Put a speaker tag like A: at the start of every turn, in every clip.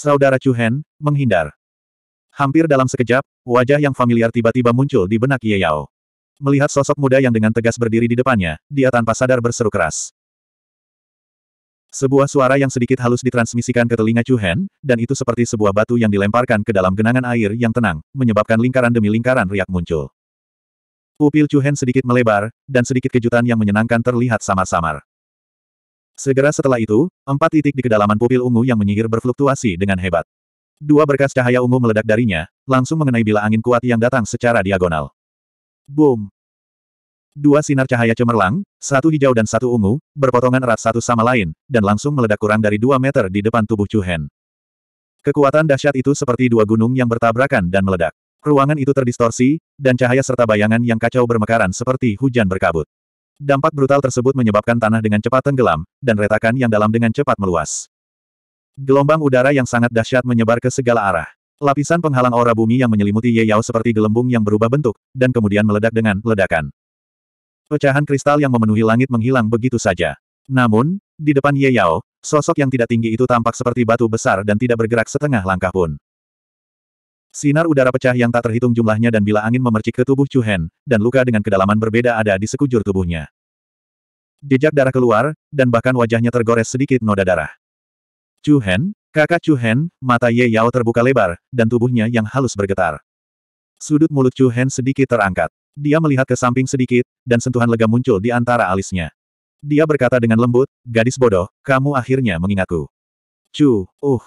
A: Saudara Chu Hen, menghindar. Hampir dalam sekejap, wajah yang familiar tiba-tiba muncul di benak Ye Yao. Melihat sosok muda yang dengan tegas berdiri di depannya, dia tanpa sadar berseru keras. Sebuah suara yang sedikit halus ditransmisikan ke telinga Chu Hen, dan itu seperti sebuah batu yang dilemparkan ke dalam genangan air yang tenang, menyebabkan lingkaran demi lingkaran riak muncul. Pupil Chu Hen sedikit melebar, dan sedikit kejutan yang menyenangkan terlihat samar-samar. Segera setelah itu, empat titik di kedalaman pupil ungu yang menyihir berfluktuasi dengan hebat. Dua berkas cahaya ungu meledak darinya, langsung mengenai bila angin kuat yang datang secara diagonal. Boom! Dua sinar cahaya cemerlang, satu hijau dan satu ungu, berpotongan erat satu sama lain, dan langsung meledak kurang dari dua meter di depan tubuh Chu Hen. Kekuatan dahsyat itu seperti dua gunung yang bertabrakan dan meledak. Ruangan itu terdistorsi, dan cahaya serta bayangan yang kacau bermekaran seperti hujan berkabut. Dampak brutal tersebut menyebabkan tanah dengan cepat tenggelam, dan retakan yang dalam dengan cepat meluas. Gelombang udara yang sangat dahsyat menyebar ke segala arah. Lapisan penghalang aura bumi yang menyelimuti Ye Yao seperti gelembung yang berubah bentuk, dan kemudian meledak dengan ledakan. Pecahan kristal yang memenuhi langit menghilang begitu saja. Namun, di depan Ye Yao, sosok yang tidak tinggi itu tampak seperti batu besar dan tidak bergerak setengah langkah pun. Sinar udara pecah yang tak terhitung jumlahnya dan bila angin memercik ke tubuh Chuhen, dan luka dengan kedalaman berbeda ada di sekujur tubuhnya. Jejak darah keluar, dan bahkan wajahnya tergores sedikit noda darah. Chuhen, kakak Chuhen, mata Ye Yao terbuka lebar, dan tubuhnya yang halus bergetar. Sudut mulut Chuhen sedikit terangkat. Dia melihat ke samping sedikit, dan sentuhan lega muncul di antara alisnya. Dia berkata dengan lembut, gadis bodoh, kamu akhirnya mengingatku. Chu, uh.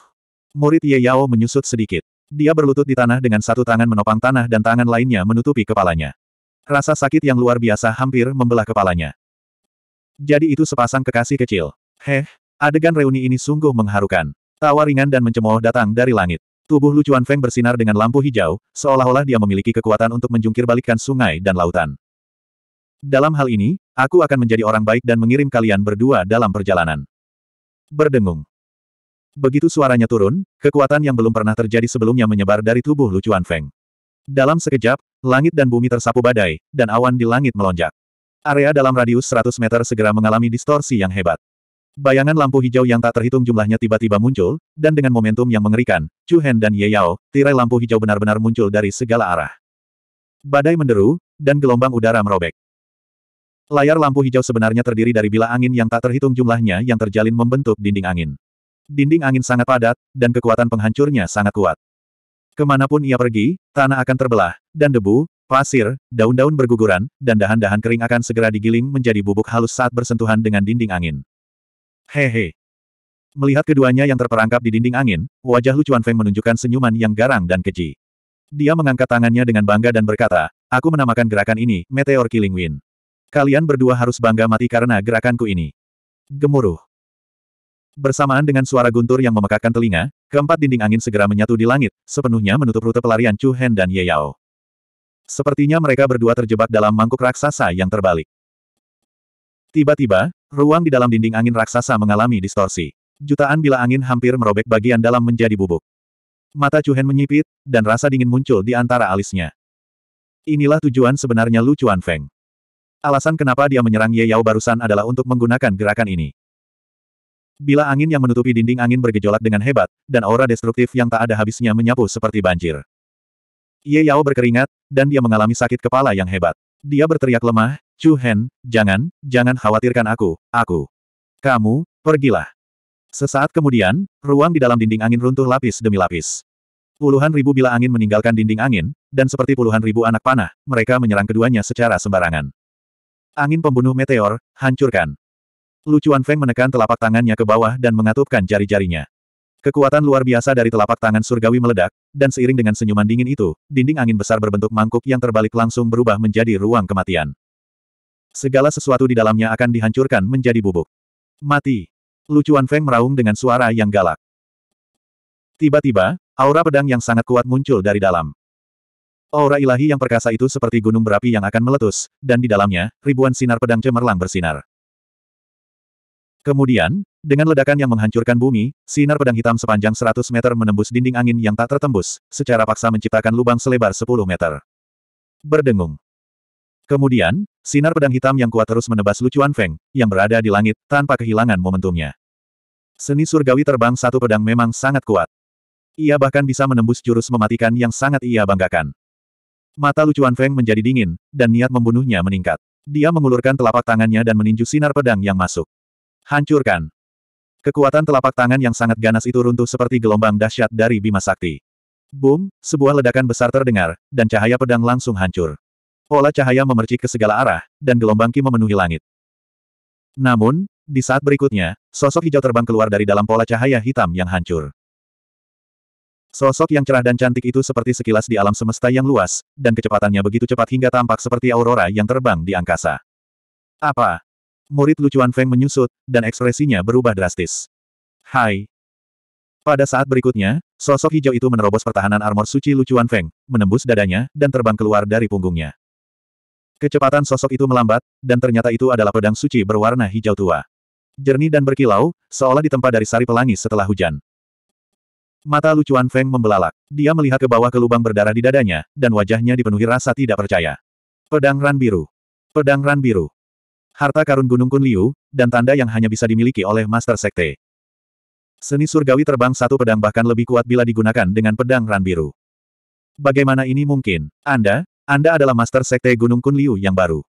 A: Murid Ye Yao menyusut sedikit. Dia berlutut di tanah dengan satu tangan menopang tanah dan tangan lainnya menutupi kepalanya. Rasa sakit yang luar biasa hampir membelah kepalanya. Jadi itu sepasang kekasih kecil. Heh, adegan reuni ini sungguh mengharukan. Tawa ringan dan mencemooh datang dari langit. Tubuh Lucuan Feng bersinar dengan lampu hijau, seolah-olah dia memiliki kekuatan untuk menjungkir sungai dan lautan. Dalam hal ini, aku akan menjadi orang baik dan mengirim kalian berdua dalam perjalanan. Berdengung. Begitu suaranya turun, kekuatan yang belum pernah terjadi sebelumnya menyebar dari tubuh Lucuan Feng. Dalam sekejap, langit dan bumi tersapu badai, dan awan di langit melonjak. Area dalam radius 100 meter segera mengalami distorsi yang hebat. Bayangan lampu hijau yang tak terhitung jumlahnya tiba-tiba muncul, dan dengan momentum yang mengerikan, Chu Hen dan Ye Yao, tirai lampu hijau benar-benar muncul dari segala arah. Badai menderu, dan gelombang udara merobek. Layar lampu hijau sebenarnya terdiri dari bila angin yang tak terhitung jumlahnya yang terjalin membentuk dinding angin. Dinding angin sangat padat, dan kekuatan penghancurnya sangat kuat. Kemanapun ia pergi, tanah akan terbelah, dan debu, pasir, daun-daun berguguran, dan dahan-dahan kering akan segera digiling menjadi bubuk halus saat bersentuhan dengan dinding angin. Hehe. Melihat keduanya yang terperangkap di dinding angin, wajah Lu Feng menunjukkan senyuman yang garang dan keji. Dia mengangkat tangannya dengan bangga dan berkata, aku menamakan gerakan ini, Meteor Killing Wind. Kalian berdua harus bangga mati karena gerakanku ini. Gemuruh. Bersamaan dengan suara guntur yang memekakkan telinga, keempat dinding angin segera menyatu di langit, sepenuhnya menutup rute pelarian Chu Hen dan Ye Yao. Sepertinya mereka berdua terjebak dalam mangkuk raksasa yang terbalik. Tiba-tiba, ruang di dalam dinding angin raksasa mengalami distorsi. Jutaan bila angin hampir merobek bagian dalam menjadi bubuk. Mata Chu Hen menyipit, dan rasa dingin muncul di antara alisnya. Inilah tujuan sebenarnya Lu Chuan Feng. Alasan kenapa dia menyerang Ye Yao barusan adalah untuk menggunakan gerakan ini. Bila angin yang menutupi dinding angin bergejolak dengan hebat, dan aura destruktif yang tak ada habisnya menyapu seperti banjir. Ye Yao berkeringat, dan dia mengalami sakit kepala yang hebat. Dia berteriak lemah, Chu Hen, jangan, jangan khawatirkan aku, aku. Kamu, pergilah. Sesaat kemudian, ruang di dalam dinding angin runtuh lapis demi lapis. Puluhan ribu bila angin meninggalkan dinding angin, dan seperti puluhan ribu anak panah, mereka menyerang keduanya secara sembarangan. Angin pembunuh meteor, hancurkan. Lucuan Feng menekan telapak tangannya ke bawah dan mengatupkan jari-jarinya. Kekuatan luar biasa dari telapak tangan surgawi meledak, dan seiring dengan senyuman dingin itu, dinding angin besar berbentuk mangkuk yang terbalik langsung berubah menjadi ruang kematian. Segala sesuatu di dalamnya akan dihancurkan menjadi bubuk. Mati. Lucuan Feng meraung dengan suara yang galak. Tiba-tiba, aura pedang yang sangat kuat muncul dari dalam. Aura ilahi yang perkasa itu seperti gunung berapi yang akan meletus, dan di dalamnya, ribuan sinar pedang cemerlang bersinar. Kemudian, dengan ledakan yang menghancurkan bumi, sinar pedang hitam sepanjang 100 meter menembus dinding angin yang tak tertembus, secara paksa menciptakan lubang selebar 10 meter. Berdengung. Kemudian, sinar pedang hitam yang kuat terus menebas lucuan Feng, yang berada di langit, tanpa kehilangan momentumnya. Seni surgawi terbang satu pedang memang sangat kuat. Ia bahkan bisa menembus jurus mematikan yang sangat ia banggakan. Mata lucuan Feng menjadi dingin, dan niat membunuhnya meningkat. Dia mengulurkan telapak tangannya dan meninju sinar pedang yang masuk. Hancurkan. Kekuatan telapak tangan yang sangat ganas itu runtuh seperti gelombang dahsyat dari Bima Sakti. Boom, sebuah ledakan besar terdengar, dan cahaya pedang langsung hancur. Pola cahaya memercik ke segala arah, dan gelombang ki memenuhi langit. Namun, di saat berikutnya, sosok hijau terbang keluar dari dalam pola cahaya hitam yang hancur. Sosok yang cerah dan cantik itu seperti sekilas di alam semesta yang luas, dan kecepatannya begitu cepat hingga tampak seperti aurora yang terbang di angkasa. Apa? Murid lucuan Feng menyusut, dan ekspresinya berubah drastis. Hai. Pada saat berikutnya, sosok hijau itu menerobos pertahanan armor suci lucuan Feng, menembus dadanya, dan terbang keluar dari punggungnya. Kecepatan sosok itu melambat, dan ternyata itu adalah pedang suci berwarna hijau tua. Jernih dan berkilau, seolah ditempa dari sari pelangi setelah hujan. Mata lucuan Feng membelalak. Dia melihat ke bawah ke lubang berdarah di dadanya, dan wajahnya dipenuhi rasa tidak percaya. Pedang Ran Biru. Pedang Ran Biru harta karun Gunung Kun Liu, dan tanda yang hanya bisa dimiliki oleh Master Sekte. Seni surgawi terbang satu pedang bahkan lebih kuat bila digunakan dengan pedang ran biru. Bagaimana ini mungkin? Anda, Anda adalah Master Sekte Gunung Kun Liu yang baru.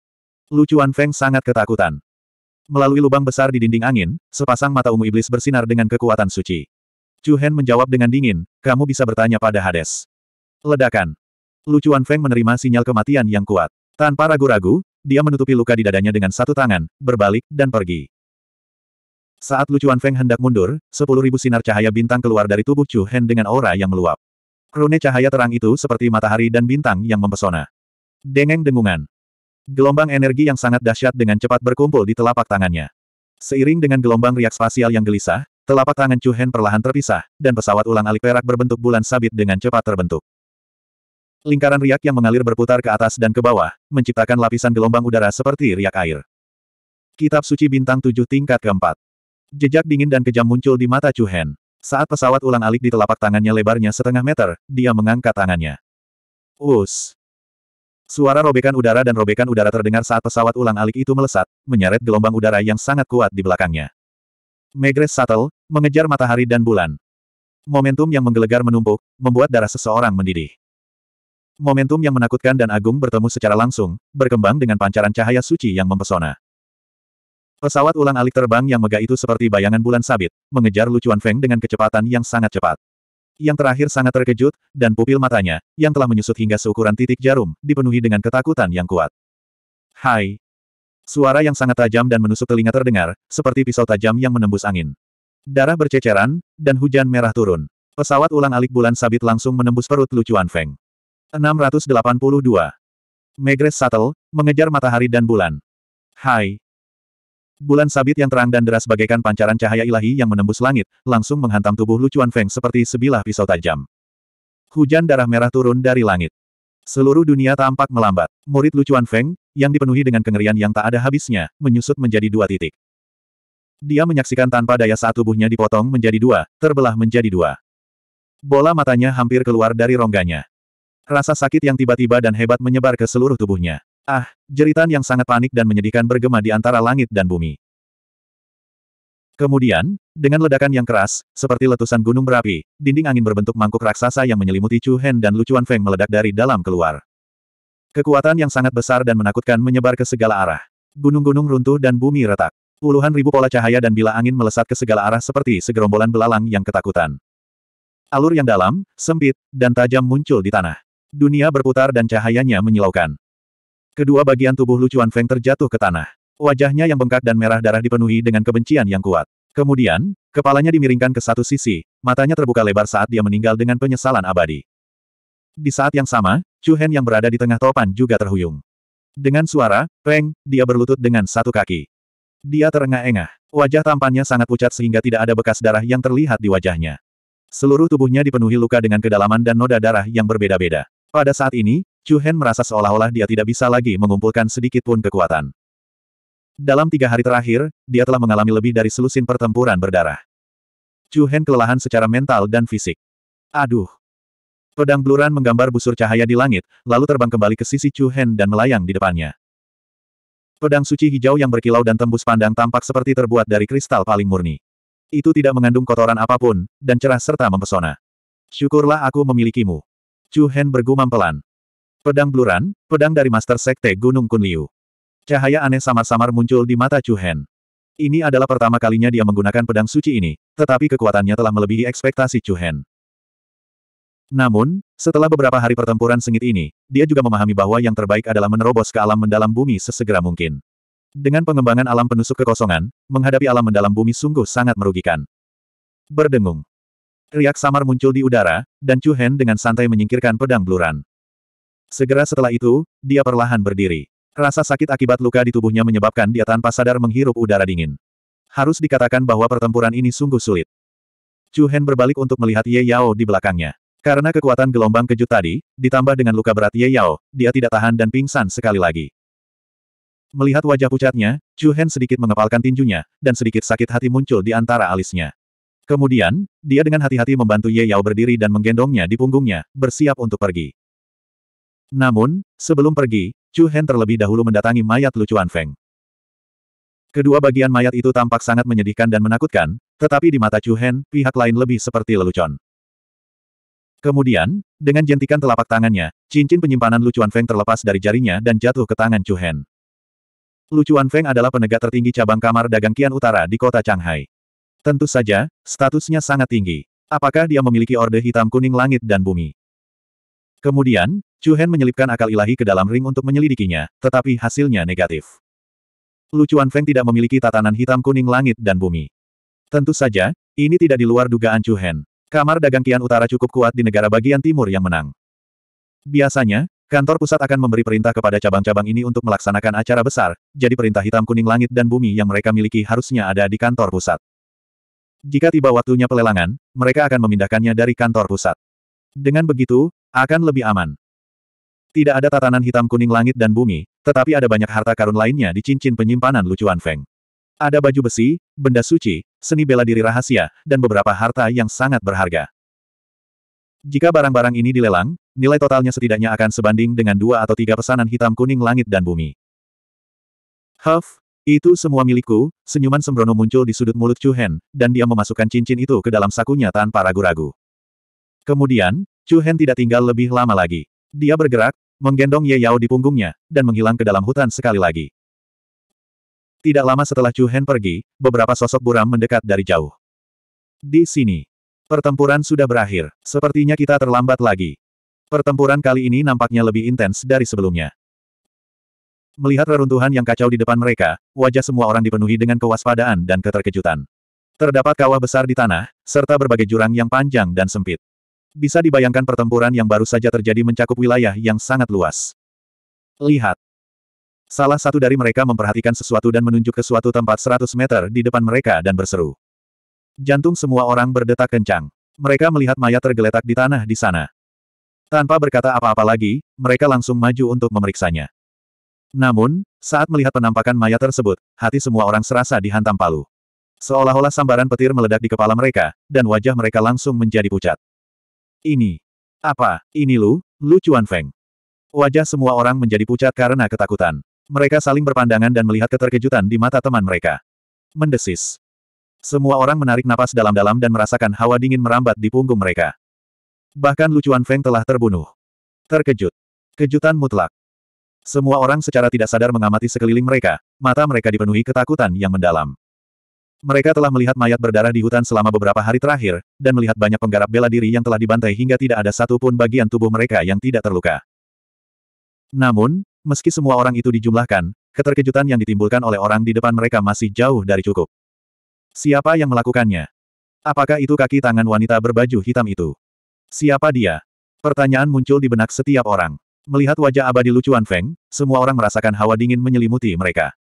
A: Lucuan Feng sangat ketakutan. Melalui lubang besar di dinding angin, sepasang mata ungu iblis bersinar dengan kekuatan suci. Chu Hen menjawab dengan dingin, kamu bisa bertanya pada Hades. Ledakan. Lucuan Feng menerima sinyal kematian yang kuat. Tanpa ragu-ragu, dia menutupi luka di dadanya dengan satu tangan, berbalik, dan pergi. Saat lucuan Feng hendak mundur, sepuluh ribu sinar cahaya bintang keluar dari tubuh Chu Hen dengan aura yang meluap. Krone cahaya terang itu seperti matahari dan bintang yang mempesona. Dengeng dengungan. Gelombang energi yang sangat dahsyat dengan cepat berkumpul di telapak tangannya. Seiring dengan gelombang riak spasial yang gelisah, telapak tangan Chu Hen perlahan terpisah, dan pesawat ulang alik perak berbentuk bulan sabit dengan cepat terbentuk. Lingkaran riak yang mengalir berputar ke atas dan ke bawah, menciptakan lapisan gelombang udara seperti riak air. Kitab suci bintang tujuh tingkat keempat. Jejak dingin dan kejam muncul di mata Chu Saat pesawat ulang-alik di telapak tangannya lebarnya setengah meter, dia mengangkat tangannya. Us! Suara robekan udara dan robekan udara terdengar saat pesawat ulang-alik itu melesat, menyeret gelombang udara yang sangat kuat di belakangnya. Megres Shuttle, mengejar matahari dan bulan. Momentum yang menggelegar menumpuk, membuat darah seseorang mendidih. Momentum yang menakutkan dan agung bertemu secara langsung, berkembang dengan pancaran cahaya suci yang mempesona. Pesawat ulang alik terbang yang megah itu seperti bayangan bulan sabit, mengejar lucuan Feng dengan kecepatan yang sangat cepat. Yang terakhir sangat terkejut, dan pupil matanya, yang telah menyusut hingga seukuran titik jarum, dipenuhi dengan ketakutan yang kuat. Hai! Suara yang sangat tajam dan menusuk telinga terdengar, seperti pisau tajam yang menembus angin. Darah berceceran, dan hujan merah turun. Pesawat ulang alik bulan sabit langsung menembus perut lucuan Feng. 682. Megres Shuttle, mengejar matahari dan bulan. Hai. Bulan sabit yang terang dan deras bagaikan pancaran cahaya ilahi yang menembus langit, langsung menghantam tubuh Lucuan Feng seperti sebilah pisau tajam. Hujan darah merah turun dari langit. Seluruh dunia tampak melambat. Murid Lucuan Feng, yang dipenuhi dengan kengerian yang tak ada habisnya, menyusut menjadi dua titik. Dia menyaksikan tanpa daya saat tubuhnya dipotong menjadi dua, terbelah menjadi dua. Bola matanya hampir keluar dari rongganya. Rasa sakit yang tiba-tiba dan hebat menyebar ke seluruh tubuhnya. Ah, jeritan yang sangat panik dan menyedihkan bergema di antara langit dan bumi. Kemudian, dengan ledakan yang keras, seperti letusan gunung berapi, dinding angin berbentuk mangkuk raksasa yang menyelimuti Chu Hen dan Lucuan Feng meledak dari dalam keluar. Kekuatan yang sangat besar dan menakutkan menyebar ke segala arah. Gunung-gunung runtuh dan bumi retak. Puluhan ribu pola cahaya dan bila angin melesat ke segala arah seperti segerombolan belalang yang ketakutan. Alur yang dalam, sempit, dan tajam muncul di tanah. Dunia berputar dan cahayanya menyilaukan. Kedua bagian tubuh Lucuan Feng terjatuh ke tanah. Wajahnya yang bengkak dan merah darah dipenuhi dengan kebencian yang kuat. Kemudian, kepalanya dimiringkan ke satu sisi, matanya terbuka lebar saat dia meninggal dengan penyesalan abadi. Di saat yang sama, Chu Hen yang berada di tengah topan juga terhuyung. Dengan suara, peng, dia berlutut dengan satu kaki. Dia terengah-engah. Wajah tampannya sangat pucat sehingga tidak ada bekas darah yang terlihat di wajahnya. Seluruh tubuhnya dipenuhi luka dengan kedalaman dan noda darah yang berbeda-beda. Pada saat ini, Chu Hen merasa seolah-olah dia tidak bisa lagi mengumpulkan sedikit pun kekuatan. Dalam tiga hari terakhir, dia telah mengalami lebih dari selusin pertempuran berdarah. Chu Hen kelelahan secara mental dan fisik. Aduh! Pedang bluran menggambar busur cahaya di langit, lalu terbang kembali ke sisi Chu Hen dan melayang di depannya. Pedang suci hijau yang berkilau dan tembus pandang tampak seperti terbuat dari kristal paling murni. Itu tidak mengandung kotoran apapun, dan cerah serta mempesona. Syukurlah aku memilikimu. Chu Hen bergumam pelan. Pedang bluran, pedang dari Master Sekte Gunung Kunliu. Cahaya aneh samar-samar muncul di mata Chu Hen. Ini adalah pertama kalinya dia menggunakan pedang suci ini, tetapi kekuatannya telah melebihi ekspektasi Chu Hen. Namun, setelah beberapa hari pertempuran sengit ini, dia juga memahami bahwa yang terbaik adalah menerobos ke alam mendalam bumi sesegera mungkin. Dengan pengembangan alam penusuk kekosongan, menghadapi alam mendalam bumi sungguh sangat merugikan. Berdengung. Riak samar muncul di udara, dan Chu Hen dengan santai menyingkirkan pedang bluran. Segera setelah itu, dia perlahan berdiri. Rasa sakit akibat luka di tubuhnya menyebabkan dia tanpa sadar menghirup udara dingin. Harus dikatakan bahwa pertempuran ini sungguh sulit. Chu Hen berbalik untuk melihat Ye Yao di belakangnya. Karena kekuatan gelombang kejut tadi, ditambah dengan luka berat Ye Yao, dia tidak tahan dan pingsan sekali lagi. Melihat wajah pucatnya, Chu Hen sedikit mengepalkan tinjunya, dan sedikit sakit hati muncul di antara alisnya. Kemudian, dia dengan hati-hati membantu Ye Yao berdiri dan menggendongnya di punggungnya, bersiap untuk pergi. Namun, sebelum pergi, Chu Hen terlebih dahulu mendatangi mayat lucuan Feng. Kedua bagian mayat itu tampak sangat menyedihkan dan menakutkan, tetapi di mata Chu Hen, pihak lain lebih seperti lelucon. Kemudian, dengan jentikan telapak tangannya, cincin penyimpanan lucuan Feng terlepas dari jarinya dan jatuh ke tangan Chu Hen. Lucuan Feng adalah penegak tertinggi cabang kamar dagang Kian Utara di kota Shanghai. Tentu saja, statusnya sangat tinggi. Apakah dia memiliki orde hitam kuning langit dan bumi? Kemudian, Chu Hen menyelipkan akal ilahi ke dalam ring untuk menyelidikinya, tetapi hasilnya negatif. Lucuan Feng tidak memiliki tatanan hitam kuning langit dan bumi. Tentu saja, ini tidak di luar dugaan Chu Hen. Kamar dagang Kian Utara cukup kuat di negara bagian timur yang menang. Biasanya, Kantor pusat akan memberi perintah kepada cabang-cabang ini untuk melaksanakan acara besar, jadi perintah hitam kuning langit dan bumi yang mereka miliki harusnya ada di kantor pusat. Jika tiba waktunya pelelangan, mereka akan memindahkannya dari kantor pusat. Dengan begitu, akan lebih aman. Tidak ada tatanan hitam kuning langit dan bumi, tetapi ada banyak harta karun lainnya di cincin penyimpanan lucuan Feng. Ada baju besi, benda suci, seni bela diri rahasia, dan beberapa harta yang sangat berharga. Jika barang-barang ini dilelang, nilai totalnya setidaknya akan sebanding dengan dua atau tiga pesanan hitam kuning langit dan bumi. Huff, itu semua milikku, senyuman sembrono muncul di sudut mulut Chu Hen, dan dia memasukkan cincin itu ke dalam sakunya tanpa ragu-ragu. Kemudian, Chu Hen tidak tinggal lebih lama lagi. Dia bergerak, menggendong Ye Yao di punggungnya, dan menghilang ke dalam hutan sekali lagi. Tidak lama setelah Chu Hen pergi, beberapa sosok buram mendekat dari jauh. Di sini. Pertempuran sudah berakhir. Sepertinya kita terlambat lagi. Pertempuran kali ini nampaknya lebih intens dari sebelumnya. Melihat reruntuhan yang kacau di depan mereka, wajah semua orang dipenuhi dengan kewaspadaan dan keterkejutan. Terdapat kawah besar di tanah, serta berbagai jurang yang panjang dan sempit. Bisa dibayangkan pertempuran yang baru saja terjadi mencakup wilayah yang sangat luas. Lihat. Salah satu dari mereka memperhatikan sesuatu dan menunjuk ke suatu tempat 100 meter di depan mereka dan berseru. Jantung semua orang berdetak kencang. Mereka melihat mayat tergeletak di tanah di sana. Tanpa berkata apa-apa lagi, mereka langsung maju untuk memeriksanya. Namun, saat melihat penampakan mayat tersebut, hati semua orang serasa dihantam palu. Seolah-olah sambaran petir meledak di kepala mereka, dan wajah mereka langsung menjadi pucat. Ini. Apa, ini Lu, Lu Chuan Feng. Wajah semua orang menjadi pucat karena ketakutan. Mereka saling berpandangan dan melihat keterkejutan di mata teman mereka. Mendesis. Semua orang menarik napas dalam-dalam dan merasakan hawa dingin merambat di punggung mereka. Bahkan Lucuan Feng telah terbunuh. Terkejut. Kejutan mutlak. Semua orang secara tidak sadar mengamati sekeliling mereka, mata mereka dipenuhi ketakutan yang mendalam. Mereka telah melihat mayat berdarah di hutan selama beberapa hari terakhir, dan melihat banyak penggarap bela diri yang telah dibantai hingga tidak ada satupun bagian tubuh mereka yang tidak terluka. Namun, meski semua orang itu dijumlahkan, keterkejutan yang ditimbulkan oleh orang di depan mereka masih jauh dari cukup. Siapa yang melakukannya? Apakah itu kaki tangan wanita berbaju hitam itu? Siapa dia? Pertanyaan muncul di benak setiap orang. Melihat wajah abadi lucuan Feng, semua orang merasakan hawa dingin menyelimuti mereka.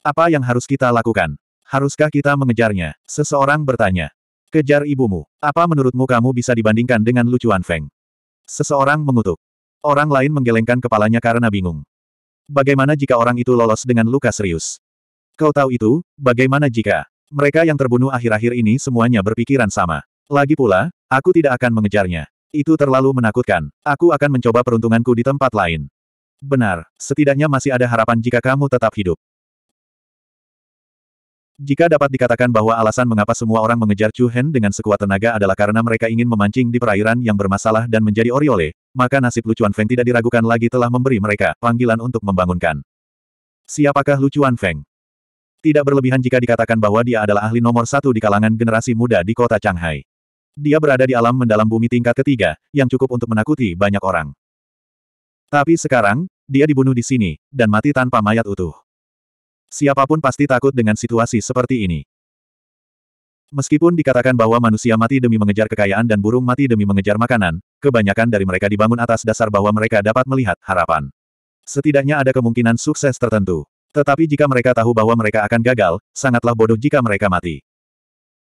A: Apa yang harus kita lakukan? Haruskah kita mengejarnya? Seseorang bertanya. Kejar ibumu. Apa menurutmu kamu bisa dibandingkan dengan lucuan Feng? Seseorang mengutuk. Orang lain menggelengkan kepalanya karena bingung. Bagaimana jika orang itu lolos dengan luka serius? Kau tahu itu, bagaimana jika mereka yang terbunuh akhir-akhir ini semuanya berpikiran sama? Lagi pula, aku tidak akan mengejarnya. Itu terlalu menakutkan. Aku akan mencoba peruntunganku di tempat lain. Benar, setidaknya masih ada harapan jika kamu tetap hidup. Jika dapat dikatakan bahwa alasan mengapa semua orang mengejar Chu Hen dengan sekuat tenaga adalah karena mereka ingin memancing di perairan yang bermasalah dan menjadi oriole, maka nasib Lucuan Feng tidak diragukan lagi telah memberi mereka panggilan untuk membangunkan. Siapakah Lucuan Feng? Tidak berlebihan jika dikatakan bahwa dia adalah ahli nomor satu di kalangan generasi muda di kota Shanghai. Dia berada di alam mendalam bumi tingkat ketiga, yang cukup untuk menakuti banyak orang. Tapi sekarang, dia dibunuh di sini, dan mati tanpa mayat utuh. Siapapun pasti takut dengan situasi seperti ini. Meskipun dikatakan bahwa manusia mati demi mengejar kekayaan dan burung mati demi mengejar makanan, kebanyakan dari mereka dibangun atas dasar bahwa mereka dapat melihat harapan. Setidaknya ada kemungkinan sukses tertentu. Tetapi jika mereka tahu bahwa mereka akan gagal, sangatlah bodoh jika mereka mati.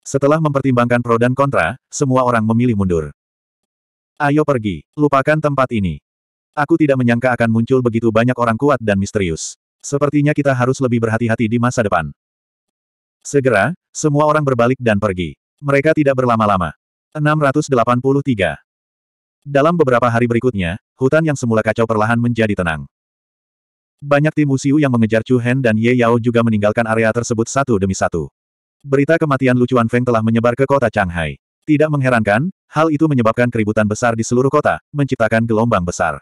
A: Setelah mempertimbangkan pro dan kontra, semua orang memilih mundur. Ayo pergi, lupakan tempat ini. Aku tidak menyangka akan muncul begitu banyak orang kuat dan misterius. Sepertinya kita harus lebih berhati-hati di masa depan. Segera, semua orang berbalik dan pergi. Mereka tidak berlama-lama. 683. Dalam beberapa hari berikutnya, hutan yang semula kacau perlahan menjadi tenang. Banyak tim Wuxiu yang mengejar Chu Hen dan Ye Yao juga meninggalkan area tersebut satu demi satu. Berita kematian Lucuan Feng telah menyebar ke kota Changhai. Tidak mengherankan, hal itu menyebabkan keributan besar di seluruh kota, menciptakan gelombang besar.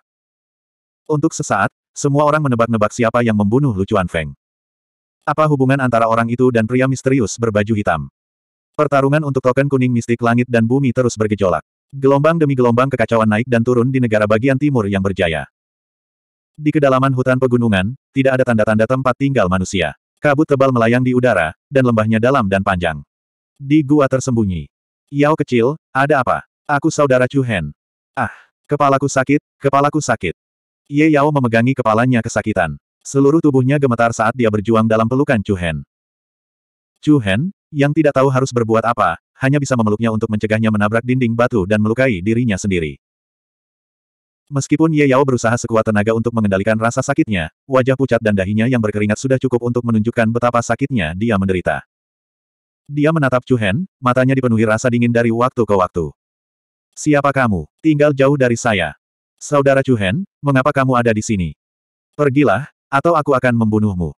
A: Untuk sesaat, semua orang menebak-nebak siapa yang membunuh Lucuan Feng. Apa hubungan antara orang itu dan pria misterius berbaju hitam? Pertarungan untuk token kuning mistik langit dan bumi terus bergejolak. Gelombang demi gelombang kekacauan naik dan turun di negara bagian timur yang berjaya. Di kedalaman hutan pegunungan, tidak ada tanda-tanda tempat tinggal manusia. Kabut tebal melayang di udara, dan lembahnya dalam dan panjang. Di gua tersembunyi. Yao kecil, ada apa? Aku saudara Chu Hen. Ah, kepalaku sakit, kepalaku sakit. Ye Yao memegangi kepalanya kesakitan. Seluruh tubuhnya gemetar saat dia berjuang dalam pelukan Chu Hen. Chu Hen, yang tidak tahu harus berbuat apa, hanya bisa memeluknya untuk mencegahnya menabrak dinding batu dan melukai dirinya sendiri. Meskipun Ye Yao berusaha sekuat tenaga untuk mengendalikan rasa sakitnya, wajah pucat dan dahinya yang berkeringat sudah cukup untuk menunjukkan betapa sakitnya dia menderita. Dia menatap Chu Hen, matanya dipenuhi rasa dingin dari waktu ke waktu. Siapa kamu? Tinggal jauh dari saya. Saudara Chu Hen, mengapa kamu ada di sini? Pergilah, atau aku akan membunuhmu.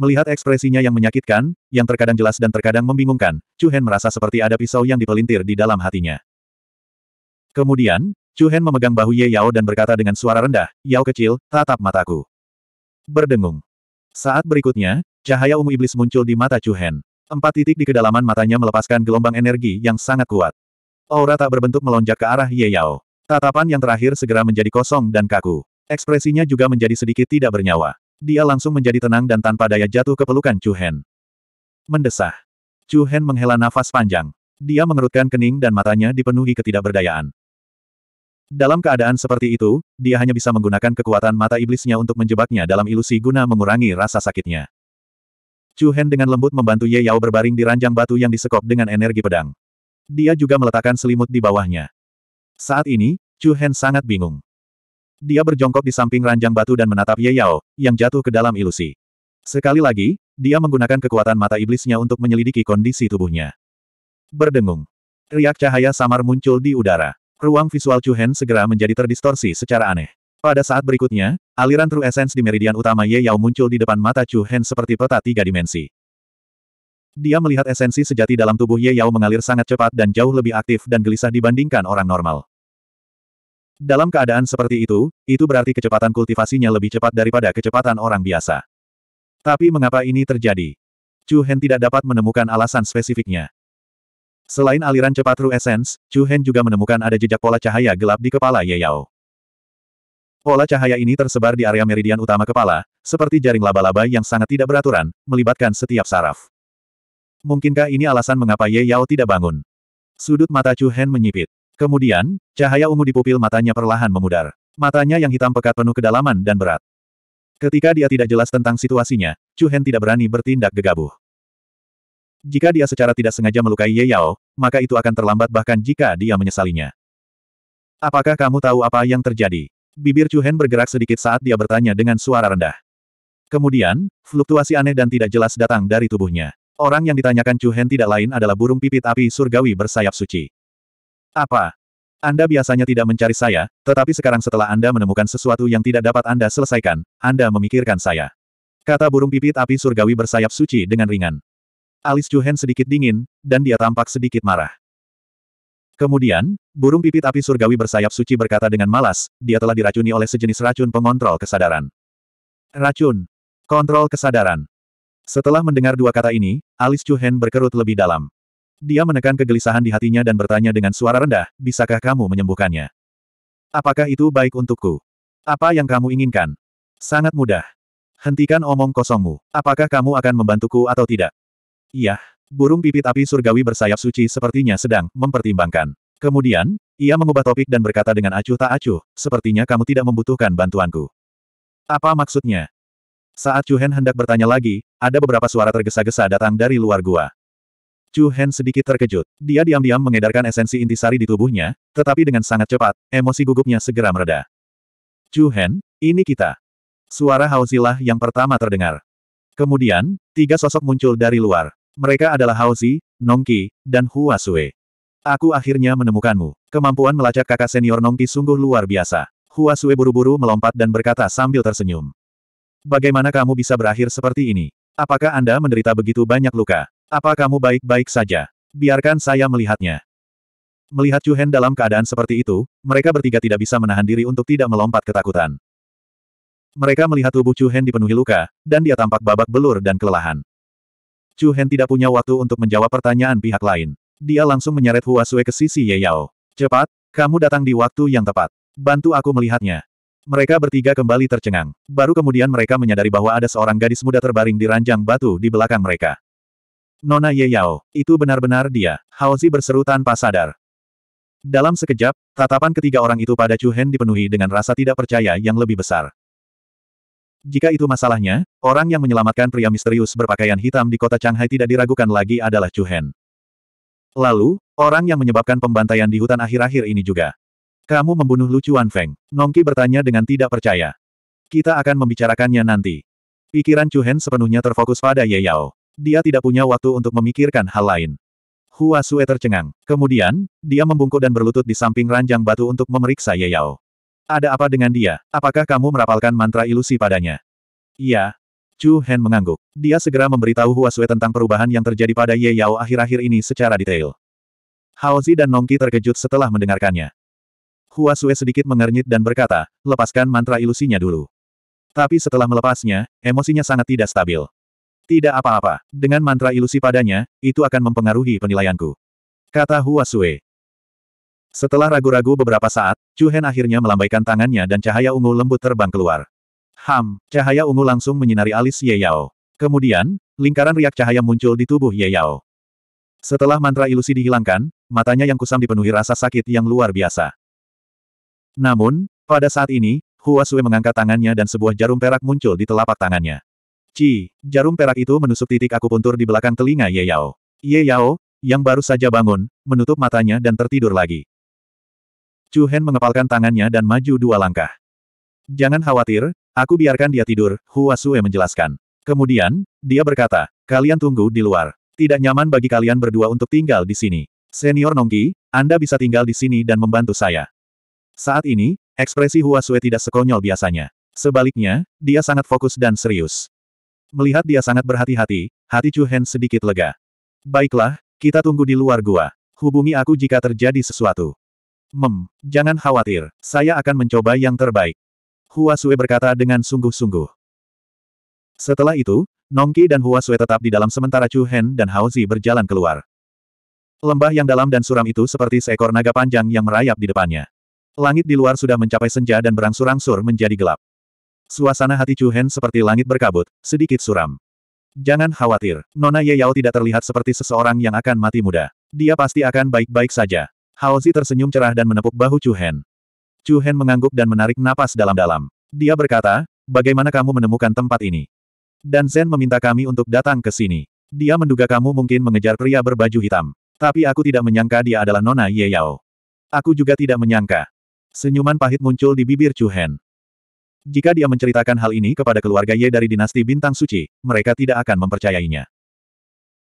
A: Melihat ekspresinya yang menyakitkan, yang terkadang jelas dan terkadang membingungkan, Chu Hen merasa seperti ada pisau yang dipelintir di dalam hatinya. Kemudian, Chu Hen memegang bahu Ye Yao dan berkata dengan suara rendah, Yao kecil, tatap mataku. Berdengung. Saat berikutnya, cahaya ungu iblis muncul di mata Chu Hen. Empat titik di kedalaman matanya melepaskan gelombang energi yang sangat kuat. Aura tak berbentuk melonjak ke arah Ye Yao. Tatapan yang terakhir segera menjadi kosong dan kaku. Ekspresinya juga menjadi sedikit tidak bernyawa. Dia langsung menjadi tenang dan tanpa daya jatuh ke pelukan Chu Hen. Mendesah. Chu Hen menghela nafas panjang. Dia mengerutkan kening dan matanya dipenuhi ketidakberdayaan. Dalam keadaan seperti itu, dia hanya bisa menggunakan kekuatan mata iblisnya untuk menjebaknya dalam ilusi guna mengurangi rasa sakitnya. Chu Hen dengan lembut membantu Ye Yao berbaring di ranjang batu yang disekop dengan energi pedang. Dia juga meletakkan selimut di bawahnya. Saat ini, Chu Hen sangat bingung. Dia berjongkok di samping ranjang batu dan menatap Ye Yao, yang jatuh ke dalam ilusi. Sekali lagi, dia menggunakan kekuatan mata iblisnya untuk menyelidiki kondisi tubuhnya. Berdengung. Riak cahaya samar muncul di udara. Ruang visual Chu Hen segera menjadi terdistorsi secara aneh. Pada saat berikutnya, aliran True Essence di meridian utama Ye Yao muncul di depan mata Chu Hen seperti peta tiga dimensi. Dia melihat esensi sejati dalam tubuh Ye Yao mengalir sangat cepat dan jauh lebih aktif dan gelisah dibandingkan orang normal. Dalam keadaan seperti itu, itu berarti kecepatan kultivasinya lebih cepat daripada kecepatan orang biasa. Tapi mengapa ini terjadi? Chu Hen tidak dapat menemukan alasan spesifiknya. Selain aliran cepat ru Essence, Chu Hen juga menemukan ada jejak pola cahaya gelap di kepala Ye Yao. Pola cahaya ini tersebar di area meridian utama kepala, seperti jaring laba-laba yang sangat tidak beraturan, melibatkan setiap saraf. Mungkinkah ini alasan mengapa Ye Yao tidak bangun? Sudut mata Chu Hen menyipit. Kemudian, cahaya ungu di pupil matanya perlahan memudar. Matanya yang hitam pekat penuh kedalaman dan berat. Ketika dia tidak jelas tentang situasinya, Chu Hen tidak berani bertindak gegabah. Jika dia secara tidak sengaja melukai Ye Yao, maka itu akan terlambat bahkan jika dia menyesalinya. Apakah kamu tahu apa yang terjadi? Bibir Chu Hen bergerak sedikit saat dia bertanya dengan suara rendah. Kemudian, fluktuasi aneh dan tidak jelas datang dari tubuhnya. Orang yang ditanyakan Chu Hen tidak lain adalah burung pipit api surgawi bersayap suci. Apa? Anda biasanya tidak mencari saya, tetapi sekarang setelah Anda menemukan sesuatu yang tidak dapat Anda selesaikan, Anda memikirkan saya. Kata burung pipit api surgawi bersayap suci dengan ringan. Alis Juhen sedikit dingin, dan dia tampak sedikit marah. Kemudian, burung pipit api surgawi bersayap suci berkata dengan malas, dia telah diracuni oleh sejenis racun pengontrol kesadaran. Racun. Kontrol kesadaran. Setelah mendengar dua kata ini, alis Chuhen berkerut lebih dalam. Dia menekan kegelisahan di hatinya dan bertanya dengan suara rendah, bisakah kamu menyembuhkannya? Apakah itu baik untukku? Apa yang kamu inginkan? Sangat mudah. Hentikan omong kosongmu. Apakah kamu akan membantuku atau tidak? Iya, burung pipit api surgawi bersayap suci sepertinya sedang mempertimbangkan. Kemudian, ia mengubah topik dan berkata dengan acuh tak acuh, sepertinya kamu tidak membutuhkan bantuanku. Apa maksudnya? Saat Chu Hen hendak bertanya lagi, ada beberapa suara tergesa-gesa datang dari luar gua. Chu Hen sedikit terkejut. Dia diam-diam mengedarkan esensi intisari di tubuhnya, tetapi dengan sangat cepat, emosi gugupnya segera mereda. Chu Hen, ini kita. Suara Hauzilah yang pertama terdengar. Kemudian, tiga sosok muncul dari luar. Mereka adalah Haozi, Nongki, dan Hua Sui. Aku akhirnya menemukanmu. Kemampuan melacak kakak senior Nongki sungguh luar biasa. Hua Sui buru-buru melompat dan berkata sambil tersenyum. Bagaimana kamu bisa berakhir seperti ini? Apakah Anda menderita begitu banyak luka? Apa kamu baik-baik saja? Biarkan saya melihatnya. Melihat Chu Hen dalam keadaan seperti itu, mereka bertiga tidak bisa menahan diri untuk tidak melompat ketakutan. Mereka melihat tubuh Chu Hen dipenuhi luka, dan dia tampak babak belur dan kelelahan. Chu Hen tidak punya waktu untuk menjawab pertanyaan pihak lain. Dia langsung menyeret Hua Sui ke sisi Ye Yao. Cepat, kamu datang di waktu yang tepat. Bantu aku melihatnya. Mereka bertiga kembali tercengang. Baru kemudian mereka menyadari bahwa ada seorang gadis muda terbaring di ranjang batu di belakang mereka. Nona Ye Yao, itu benar-benar dia. Hao Zi berseru tanpa sadar. Dalam sekejap, tatapan ketiga orang itu pada Chu Hen dipenuhi dengan rasa tidak percaya yang lebih besar. Jika itu masalahnya, orang yang menyelamatkan pria misterius berpakaian hitam di kota Changhai tidak diragukan lagi adalah Chu Hen. Lalu, orang yang menyebabkan pembantaian di hutan akhir-akhir ini juga. Kamu membunuh Lu Chuan Feng. Nongki bertanya dengan tidak percaya. Kita akan membicarakannya nanti. Pikiran Chu Hen sepenuhnya terfokus pada Ye Yao. Dia tidak punya waktu untuk memikirkan hal lain. Hua Sue tercengang. Kemudian, dia membungkuk dan berlutut di samping ranjang batu untuk memeriksa Ye Yao. Ada apa dengan dia? Apakah kamu merapalkan mantra ilusi padanya? Iya. Chu Hen mengangguk. Dia segera memberitahu Hua Sui tentang perubahan yang terjadi pada Ye Yao akhir-akhir ini secara detail. Haozi dan Nongki terkejut setelah mendengarkannya. Hua Sui sedikit mengernyit dan berkata, lepaskan mantra ilusinya dulu. Tapi setelah melepasnya, emosinya sangat tidak stabil. Tidak apa-apa, dengan mantra ilusi padanya, itu akan mempengaruhi penilaianku. Kata Hua Sui. Setelah ragu-ragu beberapa saat, Chu Hen akhirnya melambaikan tangannya dan cahaya ungu lembut terbang keluar. Ham, cahaya ungu langsung menyinari alis Ye Yao. Kemudian, lingkaran riak cahaya muncul di tubuh Ye Yao. Setelah mantra ilusi dihilangkan, matanya yang kusam dipenuhi rasa sakit yang luar biasa. Namun, pada saat ini, Hua Sui mengangkat tangannya dan sebuah jarum perak muncul di telapak tangannya. Ci, jarum perak itu menusuk titik akupuntur di belakang telinga Ye Yao. Ye Yao, yang baru saja bangun, menutup matanya dan tertidur lagi. Chu Hen mengepalkan tangannya dan maju dua langkah. Jangan khawatir, aku biarkan dia tidur, Hua Sue menjelaskan. Kemudian, dia berkata, kalian tunggu di luar. Tidak nyaman bagi kalian berdua untuk tinggal di sini. Senior Nongki, Anda bisa tinggal di sini dan membantu saya. Saat ini, ekspresi Hua Sue tidak sekonyol biasanya. Sebaliknya, dia sangat fokus dan serius. Melihat dia sangat berhati-hati, hati Chu Hen sedikit lega. Baiklah, kita tunggu di luar gua. Hubungi aku jika terjadi sesuatu. Mem, jangan khawatir, saya akan mencoba yang terbaik. Hua Sui berkata dengan sungguh-sungguh. Setelah itu, Nongki dan Hua Sui tetap di dalam sementara Chu Hen dan Hao Zi berjalan keluar. Lembah yang dalam dan suram itu seperti seekor naga panjang yang merayap di depannya. Langit di luar sudah mencapai senja dan berangsur-angsur menjadi gelap. Suasana hati Chu Hen seperti langit berkabut, sedikit suram. Jangan khawatir, Nona Ye Yao tidak terlihat seperti seseorang yang akan mati muda. Dia pasti akan baik-baik saja. Haozi tersenyum cerah dan menepuk bahu Chu Hen. Chu Hen mengangguk dan menarik napas dalam-dalam. Dia berkata, bagaimana kamu menemukan tempat ini? Dan Zen meminta kami untuk datang ke sini. Dia menduga kamu mungkin mengejar pria berbaju hitam. Tapi aku tidak menyangka dia adalah Nona Ye Yao. Aku juga tidak menyangka. Senyuman pahit muncul di bibir Chu Hen. Jika dia menceritakan hal ini kepada keluarga Ye dari dinasti Bintang Suci, mereka tidak akan mempercayainya.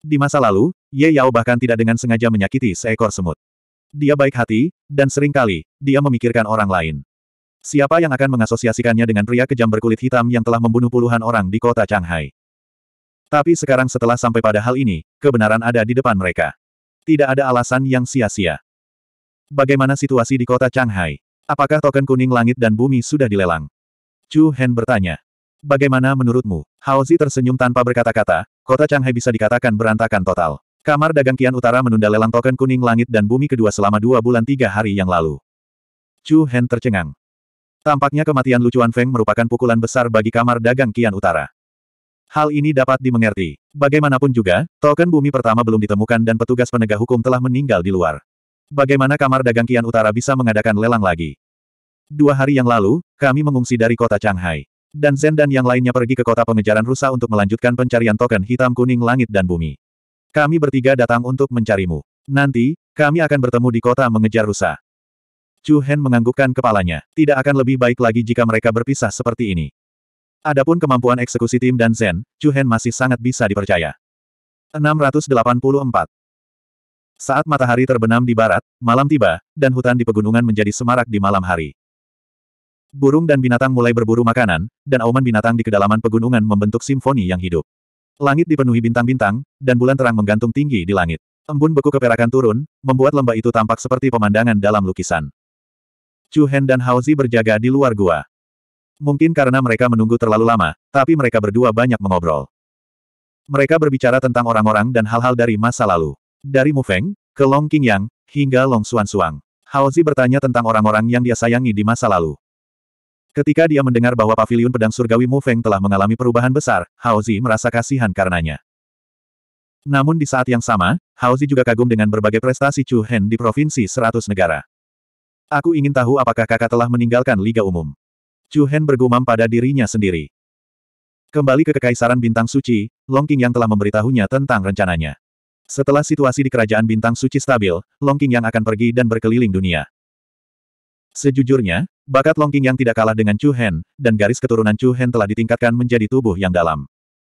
A: Di masa lalu, Ye Yao bahkan tidak dengan sengaja menyakiti seekor semut dia baik hati, dan seringkali, dia memikirkan orang lain. Siapa yang akan mengasosiasikannya dengan pria kejam berkulit hitam yang telah membunuh puluhan orang di kota Shanghai? Tapi sekarang setelah sampai pada hal ini, kebenaran ada di depan mereka. Tidak ada alasan yang sia-sia. Bagaimana situasi di kota Shanghai? Apakah token kuning langit dan bumi sudah dilelang? Chu Hen bertanya. Bagaimana menurutmu? Hao Zi tersenyum tanpa berkata-kata, kota Shanghai bisa dikatakan berantakan total. Kamar Dagang Kian Utara menunda lelang token kuning langit dan bumi kedua selama dua bulan tiga hari yang lalu. Chu Hen tercengang. Tampaknya kematian Lucuan Feng merupakan pukulan besar bagi Kamar Dagang Kian Utara. Hal ini dapat dimengerti. Bagaimanapun juga, token bumi pertama belum ditemukan dan petugas penegak hukum telah meninggal di luar. Bagaimana Kamar Dagang Kian Utara bisa mengadakan lelang lagi? Dua hari yang lalu, kami mengungsi dari kota Shanghai. Dan Zen dan yang lainnya pergi ke kota pengejaran rusa untuk melanjutkan pencarian token hitam kuning langit dan bumi. Kami bertiga datang untuk mencarimu. Nanti, kami akan bertemu di kota mengejar rusa. Chu Hen menganggukkan kepalanya. Tidak akan lebih baik lagi jika mereka berpisah seperti ini. Adapun kemampuan eksekusi tim dan Zen, Chu Hen masih sangat bisa dipercaya. 684. Saat matahari terbenam di barat, malam tiba, dan hutan di pegunungan menjadi semarak di malam hari. Burung dan binatang mulai berburu makanan, dan auman binatang di kedalaman pegunungan membentuk simfoni yang hidup. Langit dipenuhi bintang-bintang, dan bulan terang menggantung tinggi di langit. Embun beku keperakan turun, membuat lembah itu tampak seperti pemandangan dalam lukisan. Chu Hen dan Zi berjaga di luar gua. Mungkin karena mereka menunggu terlalu lama, tapi mereka berdua banyak mengobrol. Mereka berbicara tentang orang-orang dan hal-hal dari masa lalu. Dari Mufeng, ke Long Qingyang, hingga Long Xuan Suang. Zi bertanya tentang orang-orang yang dia sayangi di masa lalu. Ketika dia mendengar bahwa pavilion pedang surgawi Mu Feng telah mengalami perubahan besar, Haozi merasa kasihan karenanya. Namun di saat yang sama, Haozi juga kagum dengan berbagai prestasi Chu Hen di provinsi Seratus negara. Aku ingin tahu apakah kakak telah meninggalkan Liga Umum. Chu Hen bergumam pada dirinya sendiri. Kembali ke Kekaisaran Bintang Suci, Long King yang telah memberitahunya tentang rencananya. Setelah situasi di Kerajaan Bintang Suci stabil, Long King yang akan pergi dan berkeliling dunia. Sejujurnya, Bakat Longking yang tidak kalah dengan Chu Hen, dan garis keturunan Chu Hen telah ditingkatkan menjadi tubuh yang dalam.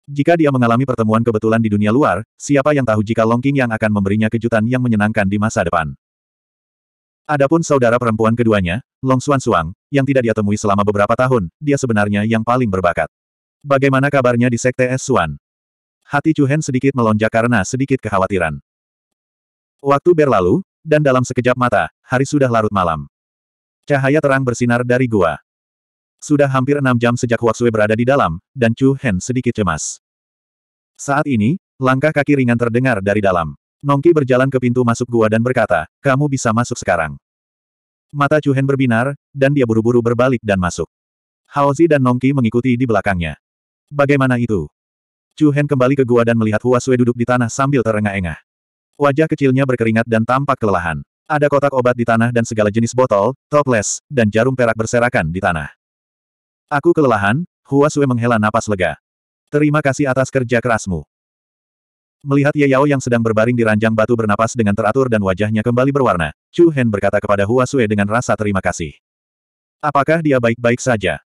A: Jika dia mengalami pertemuan kebetulan di dunia luar, siapa yang tahu jika Longking yang akan memberinya kejutan yang menyenangkan di masa depan. Adapun saudara perempuan keduanya, Long Xuan Suang, yang tidak dia temui selama beberapa tahun, dia sebenarnya yang paling berbakat. Bagaimana kabarnya di Sekte S. Suan? Hati Chu Hen sedikit melonjak karena sedikit kekhawatiran. Waktu berlalu, dan dalam sekejap mata, hari sudah larut malam. Cahaya terang bersinar dari gua. Sudah hampir enam jam sejak Huaxue berada di dalam, dan Chu Hen sedikit cemas. Saat ini, langkah kaki ringan terdengar dari dalam. Nongki berjalan ke pintu masuk gua dan berkata, kamu bisa masuk sekarang. Mata Chu Hen berbinar, dan dia buru-buru berbalik dan masuk. Haozi dan Nongki mengikuti di belakangnya. Bagaimana itu? Chu Hen kembali ke gua dan melihat Hua duduk di tanah sambil terengah-engah. Wajah kecilnya berkeringat dan tampak kelelahan. Ada kotak obat di tanah dan segala jenis botol, toples, dan jarum perak berserakan di tanah. Aku kelelahan, Huasue menghela napas lega. Terima kasih atas kerja kerasmu. Melihat Ye Yao yang sedang berbaring di ranjang batu bernapas dengan teratur dan wajahnya kembali berwarna, Chu Hen berkata kepada Huasue dengan rasa terima kasih. Apakah dia baik-baik saja?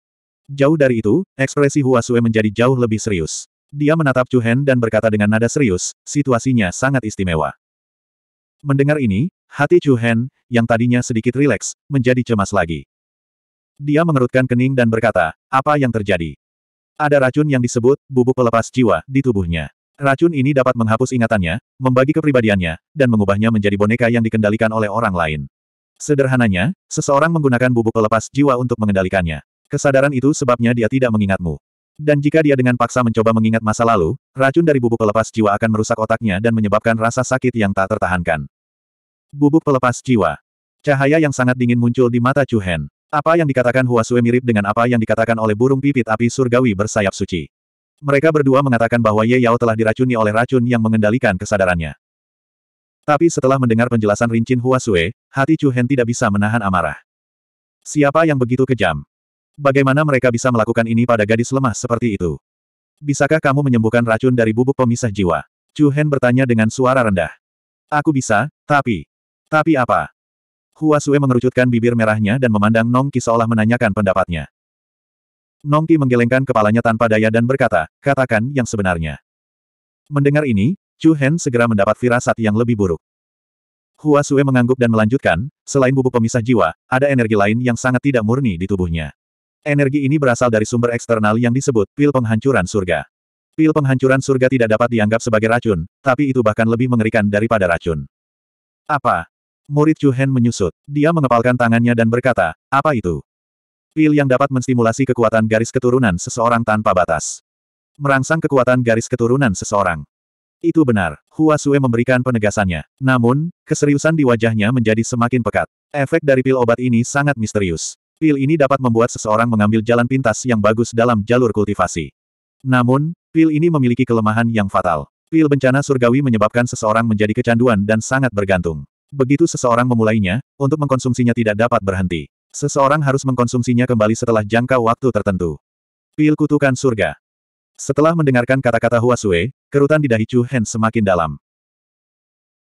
A: Jauh dari itu, ekspresi Huasue menjadi jauh lebih serius. Dia menatap Chu Hen dan berkata dengan nada serius, situasinya sangat istimewa. Mendengar ini, Hati Chu Hen, yang tadinya sedikit rileks, menjadi cemas lagi. Dia mengerutkan kening dan berkata, apa yang terjadi? Ada racun yang disebut, bubuk pelepas jiwa, di tubuhnya. Racun ini dapat menghapus ingatannya, membagi kepribadiannya, dan mengubahnya menjadi boneka yang dikendalikan oleh orang lain. Sederhananya, seseorang menggunakan bubuk pelepas jiwa untuk mengendalikannya. Kesadaran itu sebabnya dia tidak mengingatmu. Dan jika dia dengan paksa mencoba mengingat masa lalu, racun dari bubuk pelepas jiwa akan merusak otaknya dan menyebabkan rasa sakit yang tak tertahankan. Bubuk pelepas jiwa. Cahaya yang sangat dingin muncul di mata Chu Hen. Apa yang dikatakan Huasue mirip dengan apa yang dikatakan oleh burung pipit api surgawi bersayap suci. Mereka berdua mengatakan bahwa Ye Yao telah diracuni oleh racun yang mengendalikan kesadarannya. Tapi setelah mendengar penjelasan rincin Huasue, hati Chu Hen tidak bisa menahan amarah. Siapa yang begitu kejam? Bagaimana mereka bisa melakukan ini pada gadis lemah seperti itu? Bisakah kamu menyembuhkan racun dari bubuk pemisah jiwa? Chu Hen bertanya dengan suara rendah. Aku bisa, tapi... Tapi apa? Hua Sue mengerucutkan bibir merahnya dan memandang Nongki seolah menanyakan pendapatnya. Nongki menggelengkan kepalanya tanpa daya dan berkata, katakan yang sebenarnya. Mendengar ini, Chu Hen segera mendapat firasat yang lebih buruk. Hua Sue mengangguk dan melanjutkan, selain bubuk pemisah jiwa, ada energi lain yang sangat tidak murni di tubuhnya. Energi ini berasal dari sumber eksternal yang disebut pil penghancuran surga. Pil penghancuran surga tidak dapat dianggap sebagai racun, tapi itu bahkan lebih mengerikan daripada racun. Apa? Murid Chu Hen menyusut. Dia mengepalkan tangannya dan berkata, apa itu? Pil yang dapat menstimulasi kekuatan garis keturunan seseorang tanpa batas. Merangsang kekuatan garis keturunan seseorang. Itu benar, Hua Sue memberikan penegasannya. Namun, keseriusan di wajahnya menjadi semakin pekat. Efek dari pil obat ini sangat misterius. Pil ini dapat membuat seseorang mengambil jalan pintas yang bagus dalam jalur kultivasi. Namun, pil ini memiliki kelemahan yang fatal. Pil bencana surgawi menyebabkan seseorang menjadi kecanduan dan sangat bergantung. Begitu seseorang memulainya, untuk mengkonsumsinya tidak dapat berhenti. Seseorang harus mengkonsumsinya kembali setelah jangka waktu tertentu. Pil kutukan surga. Setelah mendengarkan kata-kata Huasue, kerutan di dahi Chu Hen semakin dalam.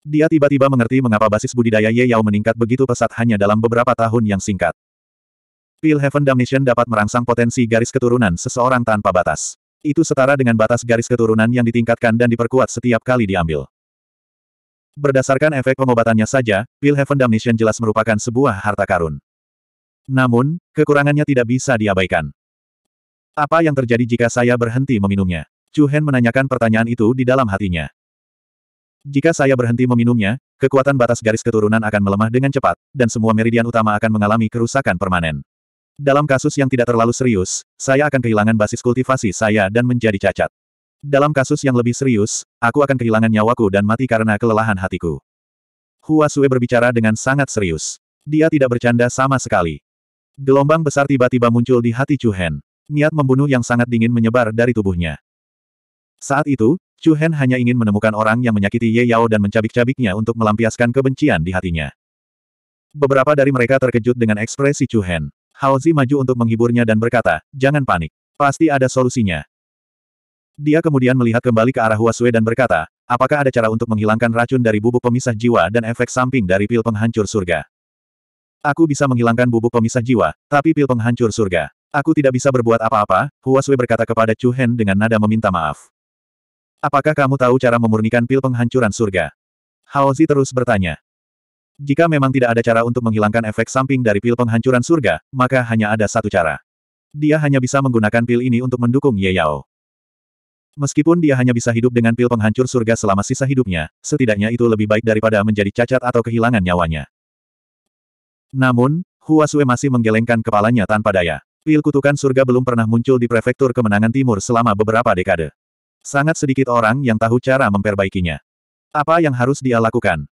A: Dia tiba-tiba mengerti mengapa basis budidaya Ye Yao meningkat begitu pesat hanya dalam beberapa tahun yang singkat. Pil Heaven Damnation dapat merangsang potensi garis keturunan seseorang tanpa batas. Itu setara dengan batas garis keturunan yang ditingkatkan dan diperkuat setiap kali diambil. Berdasarkan efek pengobatannya saja, Pil Heaven Damnation jelas merupakan sebuah harta karun. Namun, kekurangannya tidak bisa diabaikan. Apa yang terjadi jika saya berhenti meminumnya? Chu Hen menanyakan pertanyaan itu di dalam hatinya. Jika saya berhenti meminumnya, kekuatan batas garis keturunan akan melemah dengan cepat, dan semua meridian utama akan mengalami kerusakan permanen. Dalam kasus yang tidak terlalu serius, saya akan kehilangan basis kultivasi saya dan menjadi cacat. Dalam kasus yang lebih serius, aku akan kehilangan nyawaku dan mati karena kelelahan hatiku. Hua Sue berbicara dengan sangat serius. Dia tidak bercanda sama sekali. Gelombang besar tiba-tiba muncul di hati Chu Hen. Niat membunuh yang sangat dingin menyebar dari tubuhnya. Saat itu, Chu Hen hanya ingin menemukan orang yang menyakiti Ye Yao dan mencabik-cabiknya untuk melampiaskan kebencian di hatinya. Beberapa dari mereka terkejut dengan ekspresi Chu Hen. Haozi maju untuk menghiburnya dan berkata, jangan panik. Pasti ada solusinya. Dia kemudian melihat kembali ke arah Huasue dan berkata, apakah ada cara untuk menghilangkan racun dari bubuk pemisah jiwa dan efek samping dari pil penghancur surga? Aku bisa menghilangkan bubuk pemisah jiwa, tapi pil penghancur surga. Aku tidak bisa berbuat apa-apa, Huasue berkata kepada Chu Hen dengan nada meminta maaf. Apakah kamu tahu cara memurnikan pil penghancuran surga? Haozi terus bertanya. Jika memang tidak ada cara untuk menghilangkan efek samping dari pil penghancuran surga, maka hanya ada satu cara. Dia hanya bisa menggunakan pil ini untuk mendukung Ye Yao. Meskipun dia hanya bisa hidup dengan pil penghancur surga selama sisa hidupnya, setidaknya itu lebih baik daripada menjadi cacat atau kehilangan nyawanya. Namun, Huasue masih menggelengkan kepalanya tanpa daya. Pil kutukan surga belum pernah muncul di prefektur kemenangan timur selama beberapa dekade. Sangat sedikit orang yang tahu cara memperbaikinya. Apa yang harus dia lakukan?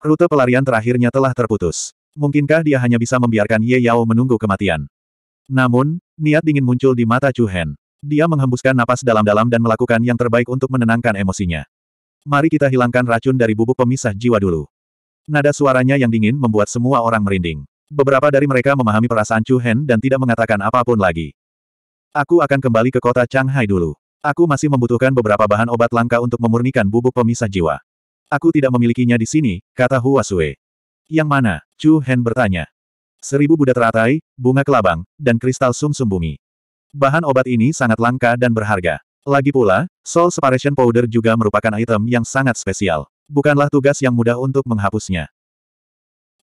A: Rute pelarian terakhirnya telah terputus. Mungkinkah dia hanya bisa membiarkan Ye Yao menunggu kematian? Namun, niat dingin muncul di mata Chu Hen. Dia menghembuskan napas dalam-dalam dan melakukan yang terbaik untuk menenangkan emosinya. Mari kita hilangkan racun dari bubuk pemisah jiwa dulu. Nada suaranya yang dingin membuat semua orang merinding. Beberapa dari mereka memahami perasaan Chu Hen dan tidak mengatakan apapun lagi. Aku akan kembali ke kota Changhai dulu. Aku masih membutuhkan beberapa bahan obat langka untuk memurnikan bubuk pemisah jiwa. Aku tidak memilikinya di sini, kata Hua Sue. Yang mana? Chu Hen bertanya. Seribu Buddha teratai, bunga kelabang, dan kristal sum -sum bumi. Bahan obat ini sangat langka dan berharga. Lagi pula, Soul Separation Powder juga merupakan item yang sangat spesial. Bukanlah tugas yang mudah untuk menghapusnya.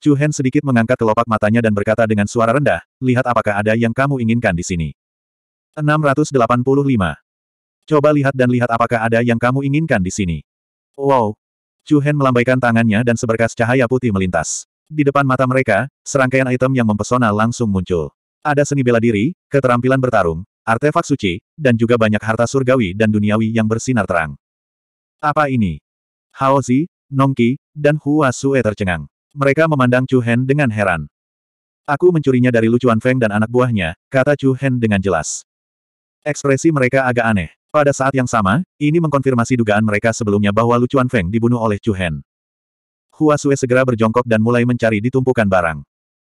A: Chu Hen sedikit mengangkat kelopak matanya dan berkata dengan suara rendah, lihat apakah ada yang kamu inginkan di sini. 685. Coba lihat dan lihat apakah ada yang kamu inginkan di sini. Wow. Chu Hen melambaikan tangannya dan seberkas cahaya putih melintas. Di depan mata mereka, serangkaian item yang mempesona langsung muncul. Ada seni bela diri, keterampilan bertarung, artefak suci, dan juga banyak harta surgawi dan duniawi yang bersinar terang. Apa ini? Haozi, Nongki, dan Hua Sue tercengang. Mereka memandang Chu Hen dengan heran. Aku mencurinya dari Lucuan Feng dan anak buahnya, kata Chu Hen dengan jelas. Ekspresi mereka agak aneh. Pada saat yang sama, ini mengkonfirmasi dugaan mereka sebelumnya bahwa Lucuan Feng dibunuh oleh Chu Hen. Hua Sue segera berjongkok dan mulai mencari di tumpukan barang.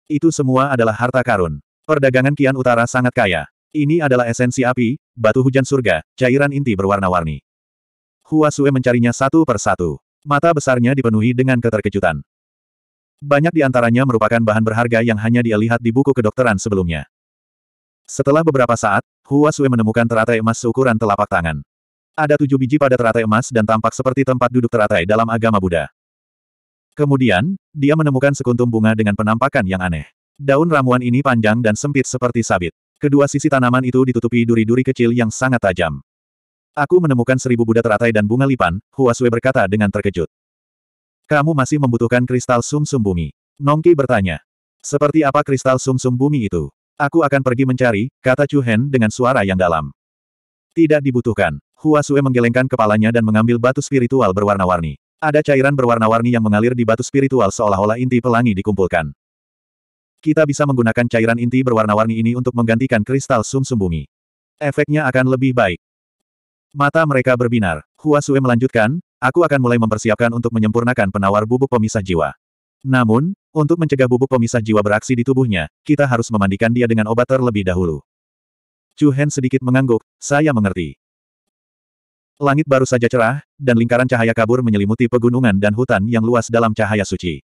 A: Itu semua adalah harta karun. Perdagangan Kian Utara sangat kaya. Ini adalah esensi api, batu hujan surga, cairan inti berwarna-warni. Hua Sue mencarinya satu per satu. Mata besarnya dipenuhi dengan keterkejutan. Banyak di antaranya merupakan bahan berharga yang hanya dia lihat di buku kedokteran sebelumnya. Setelah beberapa saat, Hua Sue menemukan teratai emas seukuran telapak tangan. Ada tujuh biji pada teratai emas dan tampak seperti tempat duduk teratai dalam agama Buddha. Kemudian, dia menemukan sekuntum bunga dengan penampakan yang aneh. Daun ramuan ini panjang dan sempit seperti sabit. Kedua sisi tanaman itu ditutupi duri-duri kecil yang sangat tajam. Aku menemukan seribu Buddha teratai dan bunga lipan, Huasue berkata dengan terkejut. Kamu masih membutuhkan kristal sumsum -sum bumi. Nongki bertanya. Seperti apa kristal sumsum -sum bumi itu? Aku akan pergi mencari, kata Chu Hen dengan suara yang dalam. Tidak dibutuhkan. Huasue menggelengkan kepalanya dan mengambil batu spiritual berwarna-warni. Ada cairan berwarna-warni yang mengalir di batu spiritual seolah-olah inti pelangi dikumpulkan. Kita bisa menggunakan cairan inti berwarna-warni ini untuk menggantikan kristal sumsum bumi. Efeknya akan lebih baik. Mata mereka berbinar. Hua Sue melanjutkan, aku akan mulai mempersiapkan untuk menyempurnakan penawar bubuk pemisah jiwa. Namun, untuk mencegah bubuk pemisah jiwa beraksi di tubuhnya, kita harus memandikan dia dengan obat terlebih dahulu. Chu Hen sedikit mengangguk, saya mengerti. Langit baru saja cerah, dan lingkaran cahaya kabur menyelimuti pegunungan dan hutan yang luas dalam cahaya suci.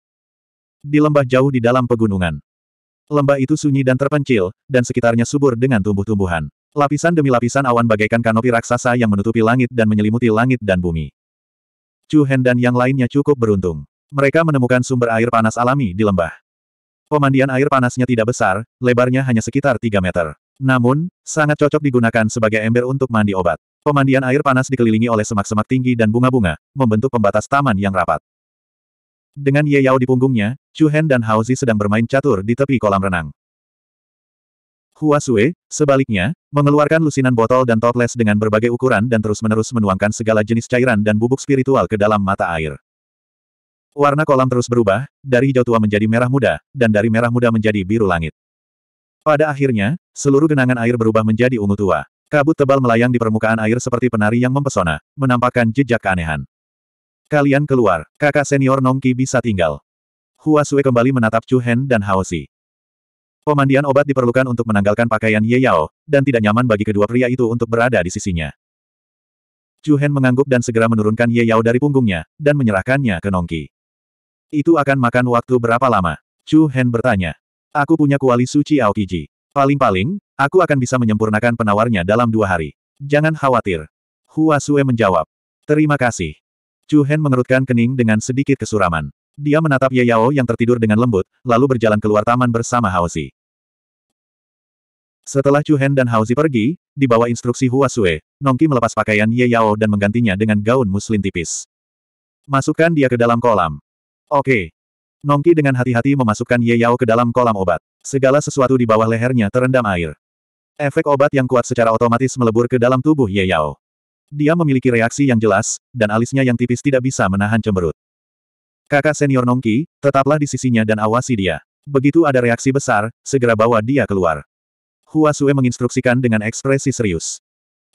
A: Di lembah jauh di dalam pegunungan, Lembah itu sunyi dan terpencil, dan sekitarnya subur dengan tumbuh-tumbuhan. Lapisan demi lapisan awan bagaikan kanopi raksasa yang menutupi langit dan menyelimuti langit dan bumi. Chu Hen dan yang lainnya cukup beruntung. Mereka menemukan sumber air panas alami di lembah. Pemandian air panasnya tidak besar, lebarnya hanya sekitar 3 meter. Namun, sangat cocok digunakan sebagai ember untuk mandi obat. Pemandian air panas dikelilingi oleh semak-semak tinggi dan bunga-bunga, membentuk pembatas taman yang rapat. Dengan Ye Yao di punggungnya, Chu Hen dan Hao Zi sedang bermain catur di tepi kolam renang. Hua Sui, sebaliknya, mengeluarkan lusinan botol dan toples dengan berbagai ukuran dan terus-menerus menuangkan segala jenis cairan dan bubuk spiritual ke dalam mata air. Warna kolam terus berubah, dari hijau tua menjadi merah muda, dan dari merah muda menjadi biru langit. Pada akhirnya, seluruh genangan air berubah menjadi ungu tua. Kabut tebal melayang di permukaan air seperti penari yang mempesona, menampakkan jejak keanehan. Kalian keluar, kakak senior Nongki bisa tinggal. Hua Sui kembali menatap Chu Hen dan Hao Si Pemandian obat diperlukan untuk menanggalkan pakaian Ye Yao, dan tidak nyaman bagi kedua pria itu untuk berada di sisinya. Chu Hen mengangguk dan segera menurunkan Ye Yao dari punggungnya, dan menyerahkannya ke Nongki. Itu akan makan waktu berapa lama? Chu Hen bertanya. Aku punya kuali suci Aokiji. Paling-paling, aku akan bisa menyempurnakan penawarnya dalam dua hari. Jangan khawatir. Hua Sue menjawab. Terima kasih. Chu Hen mengerutkan kening dengan sedikit kesuraman. Dia menatap Ye Yao yang tertidur dengan lembut, lalu berjalan keluar taman bersama Hao Zi. Setelah Chu Hen dan Hao Zi pergi, di bawah instruksi Hua Sue, Nongki melepas pakaian Ye Yao dan menggantinya dengan gaun muslin tipis. Masukkan dia ke dalam kolam. Oke. Nongki dengan hati-hati memasukkan Ye Yao ke dalam kolam obat. Segala sesuatu di bawah lehernya terendam air. Efek obat yang kuat secara otomatis melebur ke dalam tubuh Ye Yao. Dia memiliki reaksi yang jelas, dan alisnya yang tipis tidak bisa menahan cemberut. Kakak senior Nongki, tetaplah di sisinya dan awasi dia. Begitu ada reaksi besar, segera bawa dia keluar. Hua Sue menginstruksikan dengan ekspresi serius.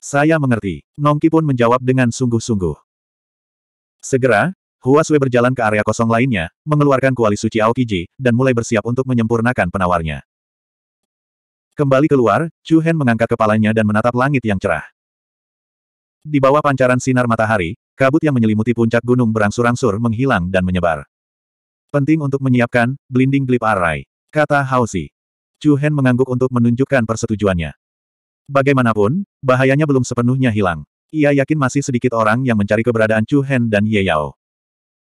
A: Saya mengerti. Nongki pun menjawab dengan sungguh-sungguh. Segera, Hua Sue berjalan ke area kosong lainnya, mengeluarkan kuali suci Aokiji, dan mulai bersiap untuk menyempurnakan penawarnya. Kembali keluar, Chu Hen mengangkat kepalanya dan menatap langit yang cerah. Di bawah pancaran sinar matahari, kabut yang menyelimuti puncak gunung berangsur-angsur menghilang dan menyebar. Penting untuk menyiapkan, blinding glip array, kata Hausi. Chu Hen mengangguk untuk menunjukkan persetujuannya. Bagaimanapun, bahayanya belum sepenuhnya hilang. Ia yakin masih sedikit orang yang mencari keberadaan Chu Hen dan Ye Yao.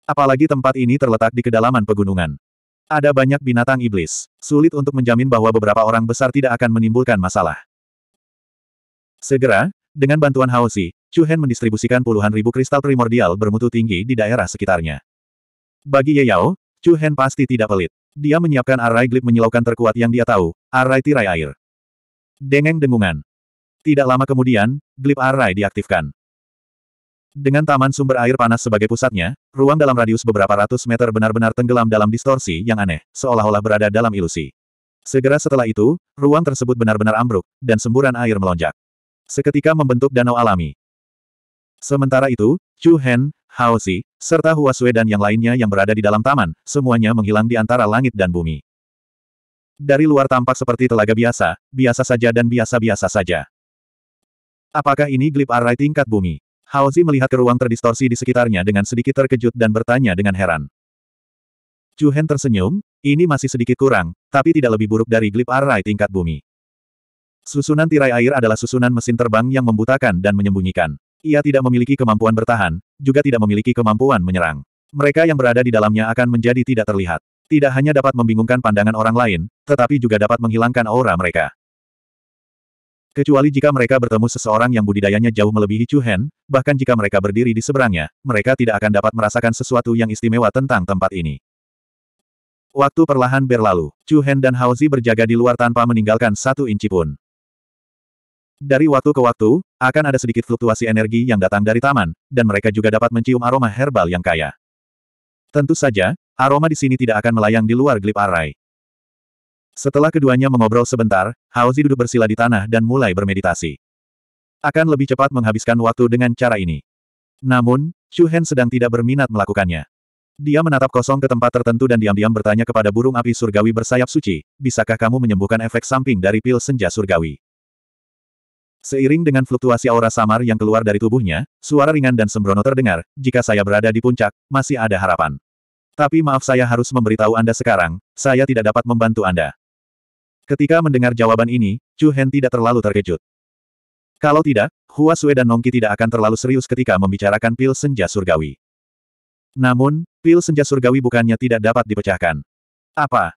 A: Apalagi tempat ini terletak di kedalaman pegunungan. Ada banyak binatang iblis. Sulit untuk menjamin bahwa beberapa orang besar tidak akan menimbulkan masalah. Segera, dengan bantuan Haosi, Chu Hen mendistribusikan puluhan ribu kristal primordial bermutu tinggi di daerah sekitarnya. Bagi Ye Yao, Chu Hen pasti tidak pelit. Dia menyiapkan array glip menyilaukan terkuat yang dia tahu, array tirai air. Dengeng dengungan. Tidak lama kemudian, glip array diaktifkan. Dengan taman sumber air panas sebagai pusatnya, ruang dalam radius beberapa ratus meter benar-benar tenggelam dalam distorsi yang aneh, seolah-olah berada dalam ilusi. Segera setelah itu, ruang tersebut benar-benar ambruk, dan semburan air melonjak. Seketika membentuk danau alami. Sementara itu, Chu Hen, Hao Haozi, serta Hua Huasue dan yang lainnya yang berada di dalam taman, semuanya menghilang di antara langit dan bumi. Dari luar tampak seperti telaga biasa, biasa saja dan biasa-biasa saja. Apakah ini glip arai tingkat bumi? Hao Haozi melihat ke ruang terdistorsi di sekitarnya dengan sedikit terkejut dan bertanya dengan heran. Chu Hen tersenyum, ini masih sedikit kurang, tapi tidak lebih buruk dari glip arai tingkat bumi. Susunan tirai air adalah susunan mesin terbang yang membutakan dan menyembunyikan. Ia tidak memiliki kemampuan bertahan, juga tidak memiliki kemampuan menyerang. Mereka yang berada di dalamnya akan menjadi tidak terlihat. Tidak hanya dapat membingungkan pandangan orang lain, tetapi juga dapat menghilangkan aura mereka. Kecuali jika mereka bertemu seseorang yang budidayanya jauh melebihi Chu Hen, bahkan jika mereka berdiri di seberangnya, mereka tidak akan dapat merasakan sesuatu yang istimewa tentang tempat ini. Waktu perlahan berlalu, Chu Hen dan Hao Zi berjaga di luar tanpa meninggalkan satu inci pun. Dari waktu ke waktu, akan ada sedikit fluktuasi energi yang datang dari taman, dan mereka juga dapat mencium aroma herbal yang kaya. Tentu saja, aroma di sini tidak akan melayang di luar glip arai. Setelah keduanya mengobrol sebentar, Haozi duduk bersila di tanah dan mulai bermeditasi. Akan lebih cepat menghabiskan waktu dengan cara ini. Namun, Chu Hen sedang tidak berminat melakukannya. Dia menatap kosong ke tempat tertentu dan diam-diam bertanya kepada burung api surgawi bersayap suci, bisakah kamu menyembuhkan efek samping dari pil senja surgawi? Seiring dengan fluktuasi aura samar yang keluar dari tubuhnya, suara ringan dan sembrono terdengar, jika saya berada di puncak, masih ada harapan. Tapi maaf saya harus memberitahu Anda sekarang, saya tidak dapat membantu Anda. Ketika mendengar jawaban ini, Chu Hen tidak terlalu terkejut. Kalau tidak, Hua Sue dan Nongki tidak akan terlalu serius ketika membicarakan pil senja surgawi. Namun, pil senja surgawi bukannya tidak dapat dipecahkan. Apa?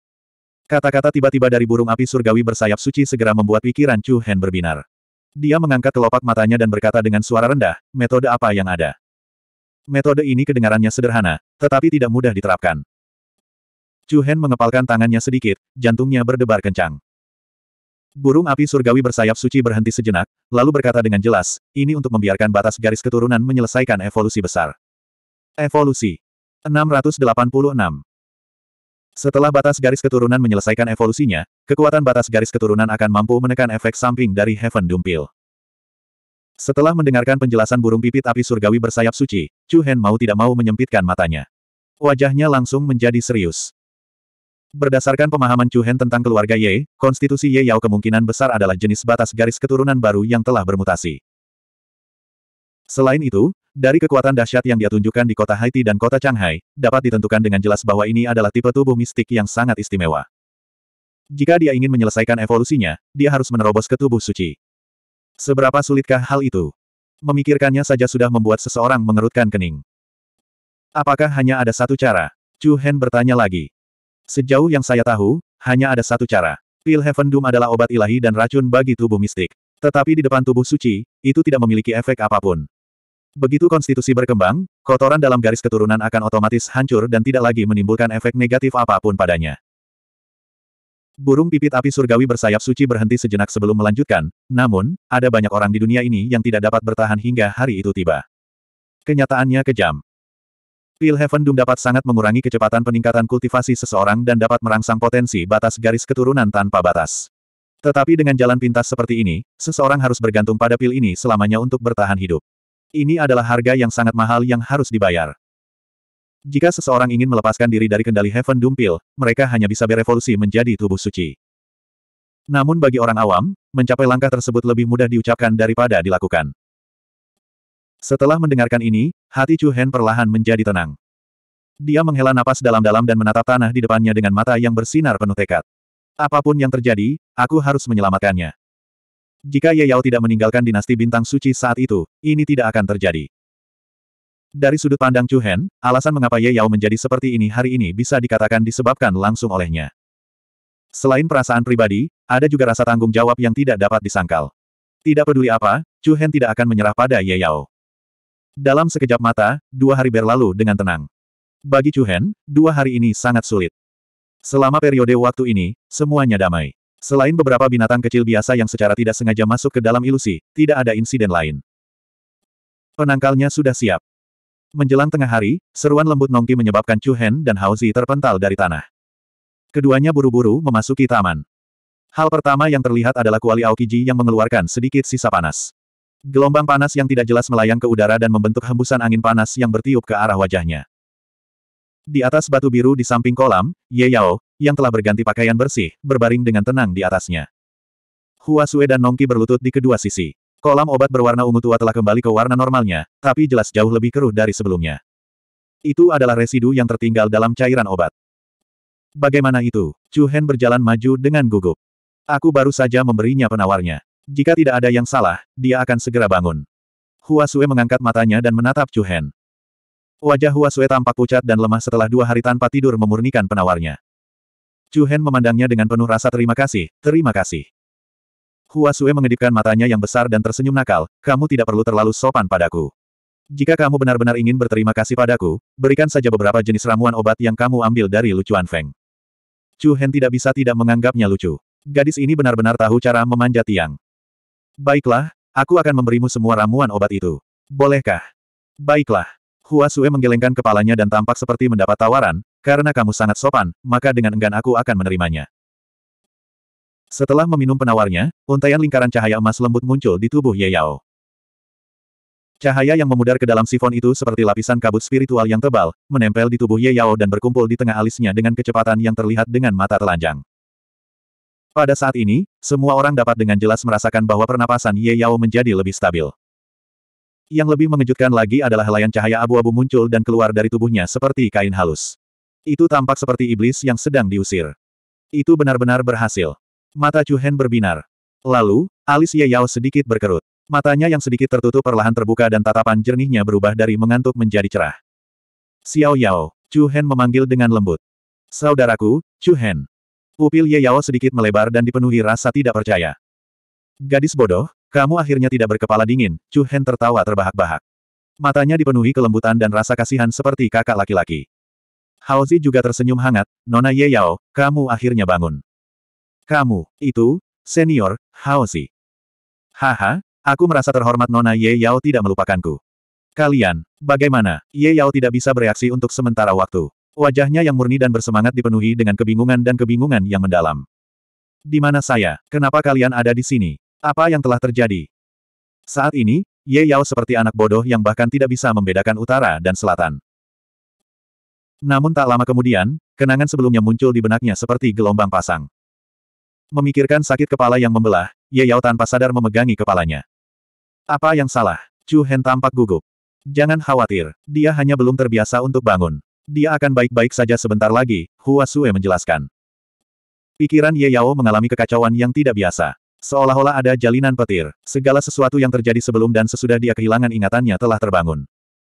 A: Kata-kata tiba-tiba dari burung api surgawi bersayap suci segera membuat pikiran Chu Hen berbinar. Dia mengangkat kelopak matanya dan berkata dengan suara rendah, metode apa yang ada? Metode ini kedengarannya sederhana, tetapi tidak mudah diterapkan. Chu Hen mengepalkan tangannya sedikit, jantungnya berdebar kencang. Burung api surgawi bersayap suci berhenti sejenak, lalu berkata dengan jelas, ini untuk membiarkan batas garis keturunan menyelesaikan evolusi besar. Evolusi. 686. Setelah batas garis keturunan menyelesaikan evolusinya, kekuatan batas garis keturunan akan mampu menekan efek samping dari Heaven Dumpil. Setelah mendengarkan penjelasan burung pipit api surgawi bersayap suci, Chu Hen mau tidak mau menyempitkan matanya. Wajahnya langsung menjadi serius. Berdasarkan pemahaman Chu Hen tentang keluarga Ye, konstitusi Ye Yao kemungkinan besar adalah jenis batas garis keturunan baru yang telah bermutasi. Selain itu, dari kekuatan dahsyat yang dia tunjukkan di kota Haiti dan kota Shanghai, dapat ditentukan dengan jelas bahwa ini adalah tipe tubuh mistik yang sangat istimewa. Jika dia ingin menyelesaikan evolusinya, dia harus menerobos ke tubuh suci. Seberapa sulitkah hal itu? Memikirkannya saja sudah membuat seseorang mengerutkan kening. Apakah hanya ada satu cara? Chu Hen bertanya lagi. Sejauh yang saya tahu, hanya ada satu cara. Heaven Doom adalah obat ilahi dan racun bagi tubuh mistik. Tetapi di depan tubuh suci, itu tidak memiliki efek apapun. Begitu konstitusi berkembang, kotoran dalam garis keturunan akan otomatis hancur dan tidak lagi menimbulkan efek negatif apapun padanya. Burung pipit api surgawi bersayap suci berhenti sejenak sebelum melanjutkan, namun, ada banyak orang di dunia ini yang tidak dapat bertahan hingga hari itu tiba. Kenyataannya kejam. Pil Heaven Doom dapat sangat mengurangi kecepatan peningkatan kultivasi seseorang dan dapat merangsang potensi batas garis keturunan tanpa batas. Tetapi dengan jalan pintas seperti ini, seseorang harus bergantung pada pil ini selamanya untuk bertahan hidup. Ini adalah harga yang sangat mahal yang harus dibayar. Jika seseorang ingin melepaskan diri dari kendali Heaven Dumpil, mereka hanya bisa berevolusi menjadi tubuh suci. Namun bagi orang awam, mencapai langkah tersebut lebih mudah diucapkan daripada dilakukan. Setelah mendengarkan ini, hati Chu Hen perlahan menjadi tenang. Dia menghela napas dalam-dalam dan menatap tanah di depannya dengan mata yang bersinar penuh tekad. Apapun yang terjadi, aku harus menyelamatkannya. Jika Ye Yao tidak meninggalkan dinasti bintang suci saat itu, ini tidak akan terjadi. Dari sudut pandang Chu Hen, alasan mengapa Ye Yao menjadi seperti ini hari ini bisa dikatakan disebabkan langsung olehnya. Selain perasaan pribadi, ada juga rasa tanggung jawab yang tidak dapat disangkal. Tidak peduli apa, Chu Hen tidak akan menyerah pada Ye Yao. Dalam sekejap mata, dua hari berlalu dengan tenang. Bagi Chu Hen, dua hari ini sangat sulit. Selama periode waktu ini, semuanya damai. Selain beberapa binatang kecil biasa yang secara tidak sengaja masuk ke dalam ilusi, tidak ada insiden lain. Penangkalnya sudah siap. Menjelang tengah hari, seruan lembut Nongki menyebabkan Chu Hen dan Zi terpental dari tanah. Keduanya buru-buru memasuki taman. Hal pertama yang terlihat adalah kuali Aokiji yang mengeluarkan sedikit sisa panas. Gelombang panas yang tidak jelas melayang ke udara dan membentuk hembusan angin panas yang bertiup ke arah wajahnya. Di atas batu biru di samping kolam, Ye Yao, yang telah berganti pakaian bersih, berbaring dengan tenang di atasnya. Hua Sue dan Nongki berlutut di kedua sisi. Kolam obat berwarna ungu tua telah kembali ke warna normalnya, tapi jelas jauh lebih keruh dari sebelumnya. Itu adalah residu yang tertinggal dalam cairan obat. Bagaimana itu? Chu Hen berjalan maju dengan gugup. Aku baru saja memberinya penawarnya. Jika tidak ada yang salah, dia akan segera bangun. Hua Sue mengangkat matanya dan menatap Chu Hen. Wajah Hua Sue tampak pucat dan lemah setelah dua hari tanpa tidur memurnikan penawarnya. Chu Hen memandangnya dengan penuh rasa terima kasih, terima kasih. Hua Sue mengedipkan matanya yang besar dan tersenyum nakal, kamu tidak perlu terlalu sopan padaku. Jika kamu benar-benar ingin berterima kasih padaku, berikan saja beberapa jenis ramuan obat yang kamu ambil dari lucuan Feng. Chu Hen tidak bisa tidak menganggapnya lucu. Gadis ini benar-benar tahu cara memanjat tiang. Baiklah, aku akan memberimu semua ramuan obat itu. Bolehkah? Baiklah. Hua Sue menggelengkan kepalanya dan tampak seperti mendapat tawaran, karena kamu sangat sopan, maka dengan enggan aku akan menerimanya. Setelah meminum penawarnya, untaian lingkaran cahaya emas lembut muncul di tubuh Ye Yao. Cahaya yang memudar ke dalam sifon itu seperti lapisan kabut spiritual yang tebal, menempel di tubuh Ye Yao dan berkumpul di tengah alisnya dengan kecepatan yang terlihat dengan mata telanjang. Pada saat ini, semua orang dapat dengan jelas merasakan bahwa pernapasan Ye Yao menjadi lebih stabil. Yang lebih mengejutkan lagi adalah helaian cahaya abu-abu muncul dan keluar dari tubuhnya seperti kain halus. Itu tampak seperti iblis yang sedang diusir. Itu benar-benar berhasil. Mata Chu Hen berbinar. Lalu, alis Ye Yao sedikit berkerut. Matanya yang sedikit tertutup perlahan terbuka dan tatapan jernihnya berubah dari mengantuk menjadi cerah. Xiao Yao, Chu Hen memanggil dengan lembut. Saudaraku, Chu Hen. Pupil Ye Yao sedikit melebar dan dipenuhi rasa tidak percaya. Gadis bodoh, kamu akhirnya tidak berkepala dingin, Chu Hen tertawa terbahak-bahak. Matanya dipenuhi kelembutan dan rasa kasihan seperti kakak laki-laki. Haozi juga tersenyum hangat, Nona Ye Yao, kamu akhirnya bangun. Kamu, itu, senior, Haozi. Haha, aku merasa terhormat Nona Ye Yao tidak melupakanku. Kalian, bagaimana? Ye Yao tidak bisa bereaksi untuk sementara waktu. Wajahnya yang murni dan bersemangat dipenuhi dengan kebingungan dan kebingungan yang mendalam. Di mana saya? Kenapa kalian ada di sini? Apa yang telah terjadi? Saat ini, Ye Yao seperti anak bodoh yang bahkan tidak bisa membedakan utara dan selatan. Namun tak lama kemudian, kenangan sebelumnya muncul di benaknya seperti gelombang pasang. Memikirkan sakit kepala yang membelah, Ye Yao tanpa sadar memegangi kepalanya. Apa yang salah? Chu Hen tampak gugup. Jangan khawatir, dia hanya belum terbiasa untuk bangun. Dia akan baik-baik saja sebentar lagi, Hua Sue menjelaskan. Pikiran Ye Yao mengalami kekacauan yang tidak biasa. Seolah-olah ada jalinan petir, segala sesuatu yang terjadi sebelum dan sesudah dia kehilangan ingatannya telah terbangun.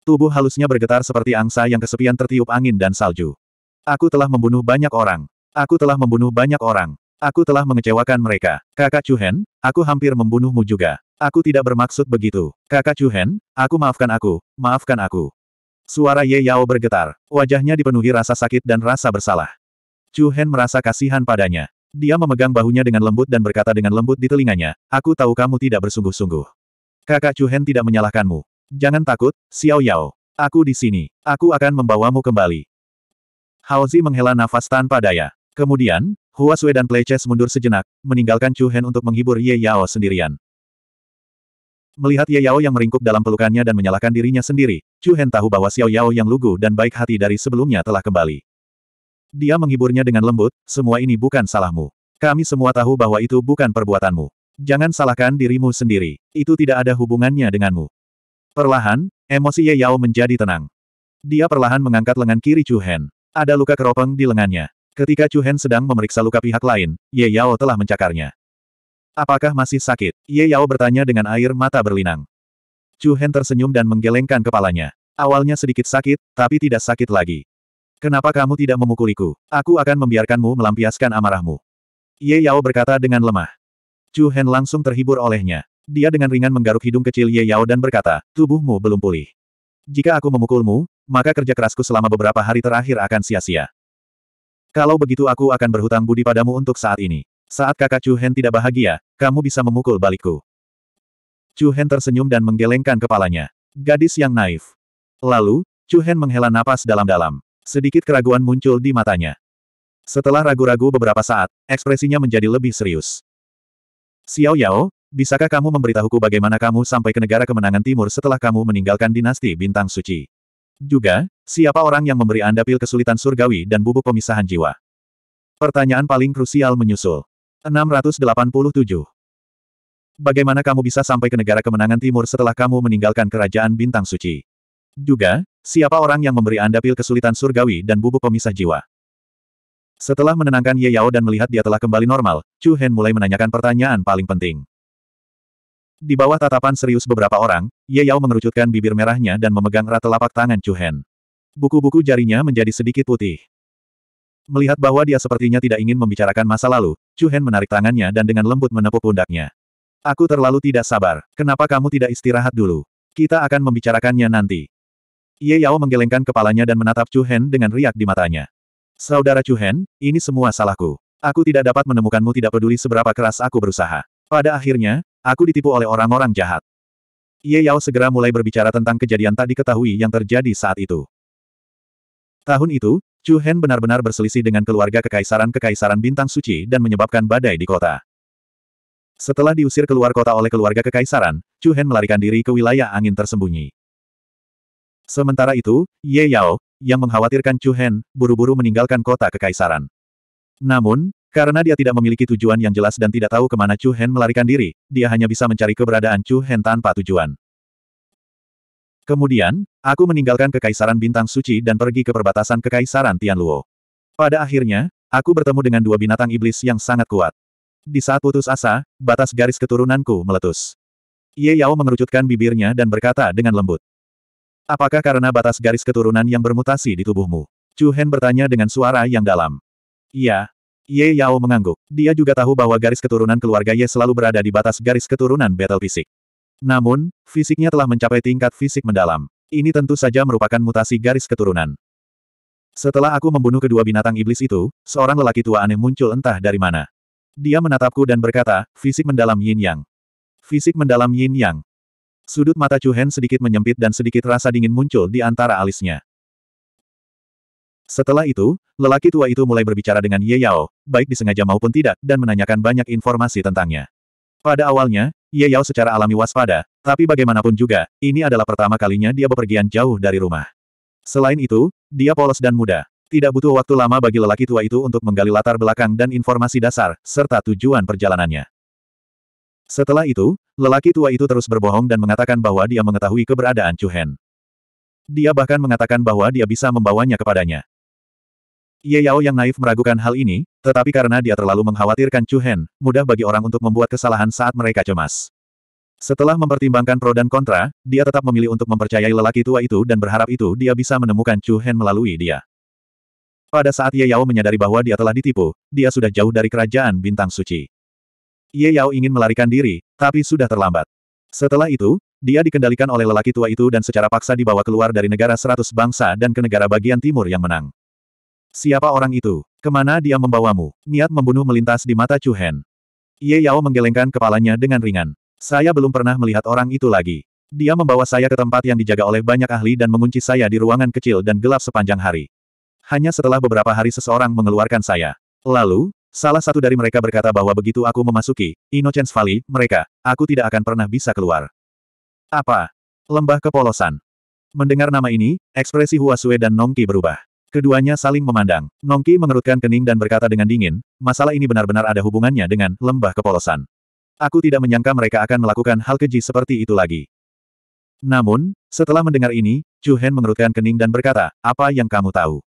A: Tubuh halusnya bergetar seperti angsa yang kesepian tertiup angin dan salju. Aku telah membunuh banyak orang. Aku telah membunuh banyak orang. Aku telah mengecewakan mereka. Kakak Chuhen, aku hampir membunuhmu juga. Aku tidak bermaksud begitu. Kakak Chuhen, aku maafkan aku, maafkan aku. Suara Ye Yao bergetar. Wajahnya dipenuhi rasa sakit dan rasa bersalah. Chuhen merasa kasihan padanya. Dia memegang bahunya dengan lembut dan berkata dengan lembut di telinganya, Aku tahu kamu tidak bersungguh-sungguh. Kakak Chuhen tidak menyalahkanmu. Jangan takut, Xiao Yao. Aku di sini. Aku akan membawamu kembali. Hao Zi menghela nafas tanpa daya. Kemudian, Hua Sui dan Pleces mundur sejenak, meninggalkan Chu Hen untuk menghibur Ye Yao sendirian. Melihat Ye Yao yang meringkuk dalam pelukannya dan menyalahkan dirinya sendiri, Chu Hen tahu bahwa Xiao Yao yang lugu dan baik hati dari sebelumnya telah kembali. Dia menghiburnya dengan lembut, semua ini bukan salahmu. Kami semua tahu bahwa itu bukan perbuatanmu. Jangan salahkan dirimu sendiri. Itu tidak ada hubungannya denganmu. Perlahan, emosi Ye Yao menjadi tenang. Dia perlahan mengangkat lengan kiri Chu Hen. Ada luka keropeng di lengannya. Ketika Chu Hen sedang memeriksa luka pihak lain, Ye Yao telah mencakarnya. Apakah masih sakit? Ye Yao bertanya dengan air mata berlinang. Chu Hen tersenyum dan menggelengkan kepalanya. Awalnya sedikit sakit, tapi tidak sakit lagi. Kenapa kamu tidak memukuliku? Aku akan membiarkanmu melampiaskan amarahmu. Ye Yao berkata dengan lemah. Chu Hen langsung terhibur olehnya. Dia dengan ringan menggaruk hidung kecil Ye Yao dan berkata, tubuhmu belum pulih. Jika aku memukulmu, maka kerja kerasku selama beberapa hari terakhir akan sia-sia. Kalau begitu aku akan berhutang budi padamu untuk saat ini. Saat kakak Chu Hen tidak bahagia, kamu bisa memukul balikku. Chu Hen tersenyum dan menggelengkan kepalanya. Gadis yang naif. Lalu, Chu Hen menghela napas dalam-dalam. Sedikit keraguan muncul di matanya. Setelah ragu-ragu beberapa saat, ekspresinya menjadi lebih serius. Xiao Yao, Bisakah kamu memberitahuku bagaimana kamu sampai ke negara kemenangan timur setelah kamu meninggalkan dinasti bintang suci? Juga, siapa orang yang memberi Anda pil kesulitan surgawi dan bubuk pemisahan jiwa? Pertanyaan paling krusial menyusul. 687. Bagaimana kamu bisa sampai ke negara kemenangan timur setelah kamu meninggalkan kerajaan bintang suci? Juga, siapa orang yang memberi Anda pil kesulitan surgawi dan bubuk pemisah jiwa? Setelah menenangkan Ye Yao dan melihat dia telah kembali normal, Chu Hen mulai menanyakan pertanyaan paling penting. Di bawah tatapan serius beberapa orang, Ye Yao mengerucutkan bibir merahnya dan memegang erat telapak tangan Chu Hen. Buku-buku jarinya menjadi sedikit putih. Melihat bahwa dia sepertinya tidak ingin membicarakan masa lalu, Chu Hen menarik tangannya dan dengan lembut menepuk pundaknya. Aku terlalu tidak sabar, kenapa kamu tidak istirahat dulu? Kita akan membicarakannya nanti. Ye Yao menggelengkan kepalanya dan menatap Chu Hen dengan riak di matanya. Saudara Chu Hen, ini semua salahku. Aku tidak dapat menemukanmu tidak peduli seberapa keras aku berusaha. Pada akhirnya, Aku ditipu oleh orang-orang jahat. Ye Yao segera mulai berbicara tentang kejadian tak diketahui yang terjadi saat itu. Tahun itu, Chu Hen benar-benar berselisih dengan keluarga kekaisaran-kekaisaran bintang suci dan menyebabkan badai di kota. Setelah diusir keluar kota oleh keluarga kekaisaran, Chu Hen melarikan diri ke wilayah angin tersembunyi. Sementara itu, Ye Yao, yang mengkhawatirkan Chu Hen, buru-buru meninggalkan kota kekaisaran. Namun, karena dia tidak memiliki tujuan yang jelas dan tidak tahu kemana Chu Hen melarikan diri, dia hanya bisa mencari keberadaan Chu Hen tanpa tujuan. Kemudian, aku meninggalkan Kekaisaran Bintang Suci dan pergi ke perbatasan Kekaisaran Tianluo. Pada akhirnya, aku bertemu dengan dua binatang iblis yang sangat kuat. Di saat putus asa, batas garis keturunanku meletus. Ye Yao mengerucutkan bibirnya dan berkata dengan lembut. Apakah karena batas garis keturunan yang bermutasi di tubuhmu? Chu Hen bertanya dengan suara yang dalam. Iya, Ye Yao mengangguk. Dia juga tahu bahwa garis keturunan keluarga Ye selalu berada di batas garis keturunan battle fisik. Namun, fisiknya telah mencapai tingkat fisik mendalam. Ini tentu saja merupakan mutasi garis keturunan. Setelah aku membunuh kedua binatang iblis itu, seorang lelaki tua aneh muncul entah dari mana. Dia menatapku dan berkata, fisik mendalam yin yang. Fisik mendalam yin yang. Sudut mata Chu Hen sedikit menyempit dan sedikit rasa dingin muncul di antara alisnya. Setelah itu, lelaki tua itu mulai berbicara dengan Ye Yao, baik disengaja maupun tidak, dan menanyakan banyak informasi tentangnya. Pada awalnya, Ye Yao secara alami waspada, tapi bagaimanapun juga, ini adalah pertama kalinya dia bepergian jauh dari rumah. Selain itu, dia polos dan muda. Tidak butuh waktu lama bagi lelaki tua itu untuk menggali latar belakang dan informasi dasar, serta tujuan perjalanannya. Setelah itu, lelaki tua itu terus berbohong dan mengatakan bahwa dia mengetahui keberadaan Chu Hen. Dia bahkan mengatakan bahwa dia bisa membawanya kepadanya. Ye Yao yang naif meragukan hal ini, tetapi karena dia terlalu mengkhawatirkan Chu Hen, mudah bagi orang untuk membuat kesalahan saat mereka cemas. Setelah mempertimbangkan pro dan kontra, dia tetap memilih untuk mempercayai lelaki tua itu dan berharap itu dia bisa menemukan Chu Hen melalui dia. Pada saat Ye Yao menyadari bahwa dia telah ditipu, dia sudah jauh dari kerajaan bintang suci. Ye Yao ingin melarikan diri, tapi sudah terlambat. Setelah itu, dia dikendalikan oleh lelaki tua itu dan secara paksa dibawa keluar dari negara seratus bangsa dan ke negara bagian timur yang menang. Siapa orang itu? Kemana dia membawamu? Niat membunuh melintas di mata Chu Hen. Ye Yao menggelengkan kepalanya dengan ringan. Saya belum pernah melihat orang itu lagi. Dia membawa saya ke tempat yang dijaga oleh banyak ahli dan mengunci saya di ruangan kecil dan gelap sepanjang hari. Hanya setelah beberapa hari seseorang mengeluarkan saya. Lalu, salah satu dari mereka berkata bahwa begitu aku memasuki Innocence Valley, mereka, aku tidak akan pernah bisa keluar. Apa? Lembah kepolosan. Mendengar nama ini, ekspresi Huasue dan Nongki berubah. Keduanya saling memandang. Nongki mengerutkan kening dan berkata dengan dingin, masalah ini benar-benar ada hubungannya dengan lembah kepolosan. Aku tidak menyangka mereka akan melakukan hal keji seperti itu lagi. Namun, setelah mendengar ini, Chu Hen mengerutkan kening dan berkata, apa yang kamu tahu?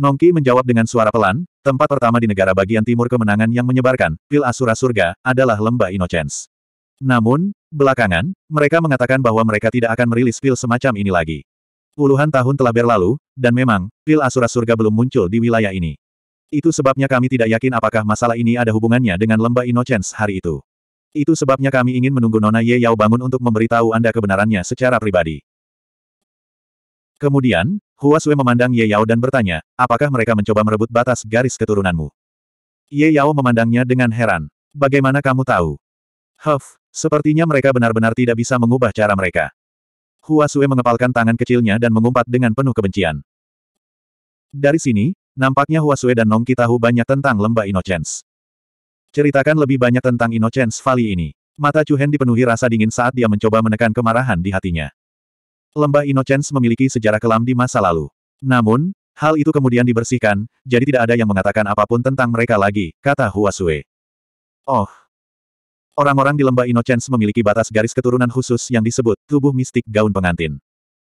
A: Nongki menjawab dengan suara pelan, tempat pertama di negara bagian timur kemenangan yang menyebarkan, pil asura surga, adalah lembah Innocence. Namun, belakangan, mereka mengatakan bahwa mereka tidak akan merilis pil semacam ini lagi. Puluhan tahun telah berlalu, dan memang, pil asura surga belum muncul di wilayah ini. Itu sebabnya kami tidak yakin apakah masalah ini ada hubungannya dengan lembah Innocence hari itu. Itu sebabnya kami ingin menunggu Nona Ye Yao bangun untuk memberitahu Anda kebenarannya secara pribadi. Kemudian, Hua Sui memandang Ye Yao dan bertanya, apakah mereka mencoba merebut batas garis keturunanmu? Ye Yao memandangnya dengan heran. Bagaimana kamu tahu? Huff, sepertinya mereka benar-benar tidak bisa mengubah cara mereka. Hua Sue mengepalkan tangan kecilnya dan mengumpat dengan penuh kebencian. Dari sini, nampaknya Hua Sue dan Nongki tahu banyak tentang lembah Innocence. Ceritakan lebih banyak tentang Innocence Valley ini. Mata Chu dipenuhi rasa dingin saat dia mencoba menekan kemarahan di hatinya. Lembah Innocence memiliki sejarah kelam di masa lalu. Namun, hal itu kemudian dibersihkan, jadi tidak ada yang mengatakan apapun tentang mereka lagi, kata Hua Sue. Oh, Orang-orang di lembah Innocence memiliki batas garis keturunan khusus yang disebut tubuh mistik gaun pengantin.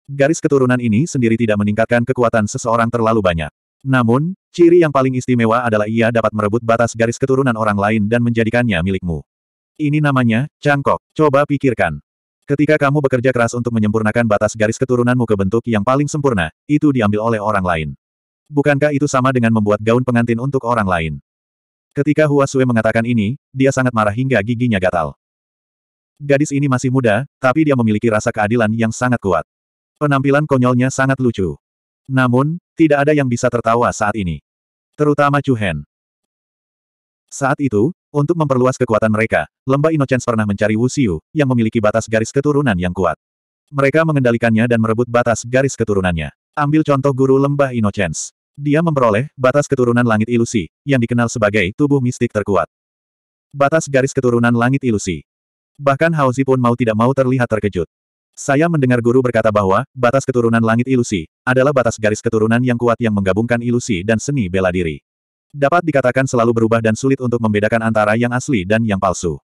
A: Garis keturunan ini sendiri tidak meningkatkan kekuatan seseorang terlalu banyak. Namun, ciri yang paling istimewa adalah ia dapat merebut batas garis keturunan orang lain dan menjadikannya milikmu. Ini namanya, cangkok. Coba pikirkan. Ketika kamu bekerja keras untuk menyempurnakan batas garis keturunanmu ke bentuk yang paling sempurna, itu diambil oleh orang lain. Bukankah itu sama dengan membuat gaun pengantin untuk orang lain? Ketika Hua Sue mengatakan ini, dia sangat marah hingga giginya gatal. Gadis ini masih muda, tapi dia memiliki rasa keadilan yang sangat kuat. Penampilan konyolnya sangat lucu. Namun, tidak ada yang bisa tertawa saat ini. Terutama Chu Hen. Saat itu, untuk memperluas kekuatan mereka, lembah Innocence pernah mencari Wu Xiu, yang memiliki batas garis keturunan yang kuat. Mereka mengendalikannya dan merebut batas garis keturunannya. Ambil contoh guru lembah Innocence. Dia memperoleh batas keturunan langit ilusi, yang dikenal sebagai tubuh mistik terkuat. Batas garis keturunan langit ilusi. Bahkan Hauzi pun mau tidak mau terlihat terkejut. Saya mendengar guru berkata bahwa, batas keturunan langit ilusi, adalah batas garis keturunan yang kuat yang menggabungkan ilusi dan seni bela diri. Dapat dikatakan selalu berubah dan sulit untuk membedakan antara yang asli dan yang palsu.